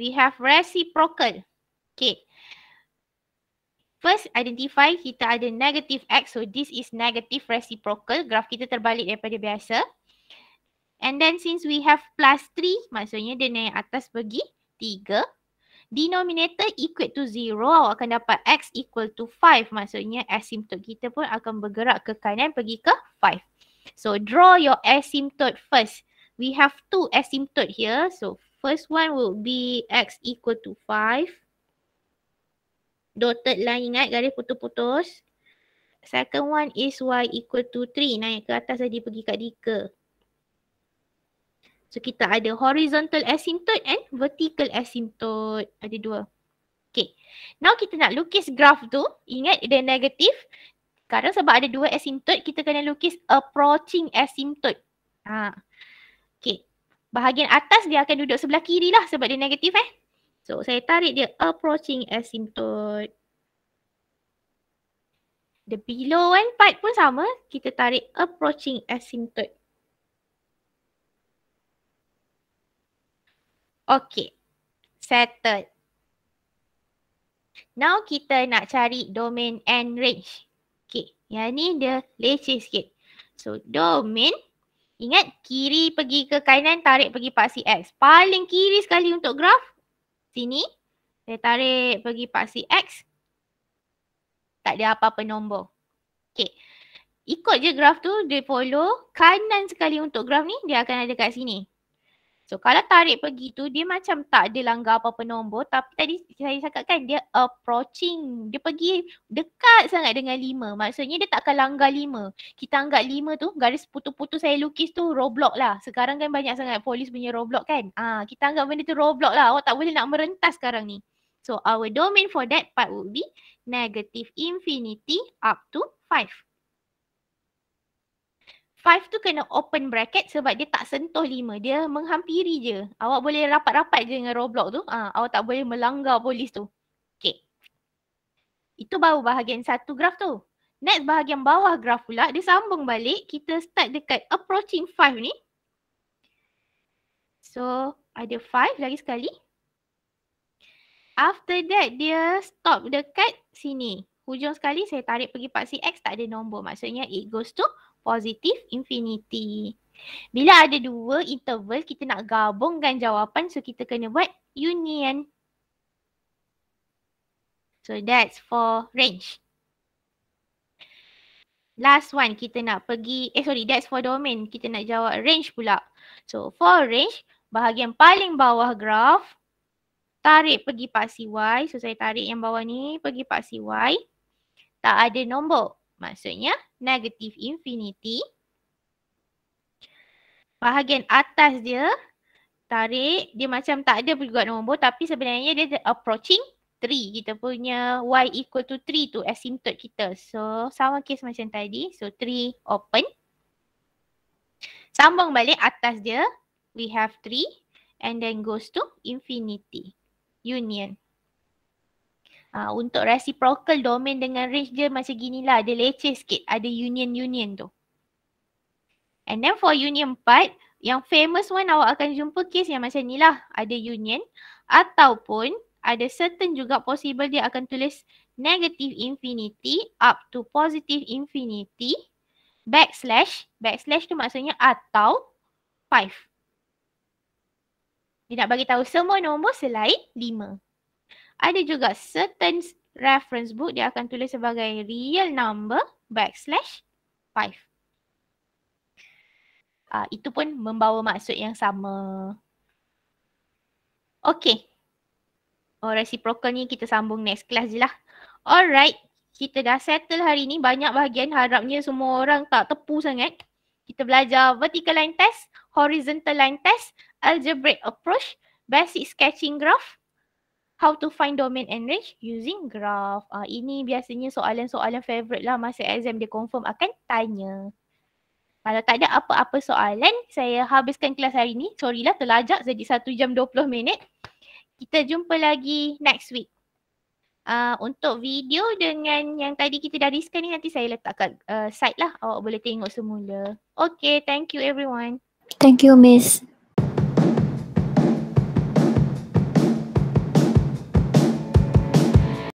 We have reciprocal. Okay. First identify kita ada negative x so this is negative reciprocal graf kita terbalik daripada biasa. And then since we have plus 3 maksudnya dia naik atas pergi 3. Denominator equal to 0 awak akan dapat x equal to 5 maksudnya asymptote kita pun akan bergerak ke kanan pergi ke 5. So draw your asymptote first. We have two asymptote here so first one will be x equal to 5 dotted line ingat garis putus-putus. Second one is y equal to 3. Naik ke atas tadi pergi kat dika. So kita ada horizontal asymptote and vertical asymptote. Ada dua. Okay. Now kita nak lukis graf tu. Ingat dia negatif. Sekarang sebab ada dua asymptote, kita kena lukis approaching asymptote. Ha. Okay. Bahagian atas dia akan duduk sebelah kiri lah sebab dia negatif eh. So saya tarik dia approaching asymptote. The below and part pun sama. Kita tarik approaching asymptote. Okay. Settled. Now kita nak cari domain and range. Okay. Yang ni dia leceh sikit. So domain. Ingat kiri pergi ke kanan tarik pergi paksi X. Paling kiri sekali untuk graf sini. Saya tarik pergi paksi X. Tak ada apa-apa nombor. Okay. Ikut je graf tu, dia follow. Kanan sekali untuk graf ni, dia akan ada kat sini. So kalau tarik pergi tu dia macam tak ada langgar apa-apa nombor tapi tadi saya cakap kan dia approaching dia pergi dekat sangat dengan lima maksudnya dia takkan langgar lima. Kita anggap lima tu garis putu-putu saya lukis tu roblox lah. Sekarang kan banyak sangat polis punya roblox kan. Ah kita anggap benda tu roblox lah. Awak tak boleh nak merentas sekarang ni. So our domain for that part would be negative infinity up to five five tu kena open bracket sebab dia tak sentuh lima. Dia menghampiri je. Awak boleh rapat-rapat je dengan roblox tu. Ha, awak tak boleh melanggar polis tu. Okay. Itu baru bahagian satu graf tu. Next bahagian bawah graf pula, dia sambung balik. Kita start dekat approaching five ni. So, ada five lagi sekali. After that, dia stop dekat sini. Hujung sekali saya tarik pergi paksi X, tak ada nombor. Maksudnya it goes to positif infinity. Bila ada dua interval kita nak gabungkan jawapan so kita kena buat union. So that's for range. Last one kita nak pergi, eh sorry that's for domain. Kita nak jawab range pula. So for range, bahagian paling bawah graf tarik pergi paksi Y. So saya tarik yang bawah ni pergi paksi Y. Tak ada nombor. Maksudnya negatif infinity bahagian atas dia tarik dia macam tak ada juga nombor tapi sebenarnya dia approaching 3 kita punya y equal to 3 tu asymptote kita. So sama case macam tadi. So 3 open. Sambung balik atas dia we have 3 and then goes to infinity union. Ha, untuk reciprocal domain dengan range dia macam gini lah. Dia leceh sikit. Ada union-union tu. And then for union part, yang famous one awak akan jumpa case yang macam ni lah. Ada union ataupun ada certain juga possible dia akan tulis negative infinity up to positive infinity backslash. Backslash tu maksudnya atau five. Dia nak bagi tahu semua nombor selain lima ada juga certain reference book dia akan tulis sebagai real number backslash 5. Uh, ah, itu pun membawa maksud yang sama. Okay. Oh reciprocal ni kita sambung next class je lah. Alright. Kita dah settle hari ni. Banyak bahagian. Harapnya semua orang tak tepu sangat. Kita belajar vertical line test, horizontal line test, algebraic approach, basic sketching graph, how to find domain and range using graph. Uh, ini biasanya soalan-soalan favorite lah masa exam dia confirm akan tanya. Kalau tak ada apa-apa soalan, saya habiskan kelas hari ni. Sorry lah terlajak jadi 1 jam 20 minit. Kita jumpa lagi next week. Uh, untuk video dengan yang tadi kita dah riskan ni nanti saya letak kat uh, ah, site lah. Awak boleh tengok semula. Okay, thank you everyone. Thank you, Miss.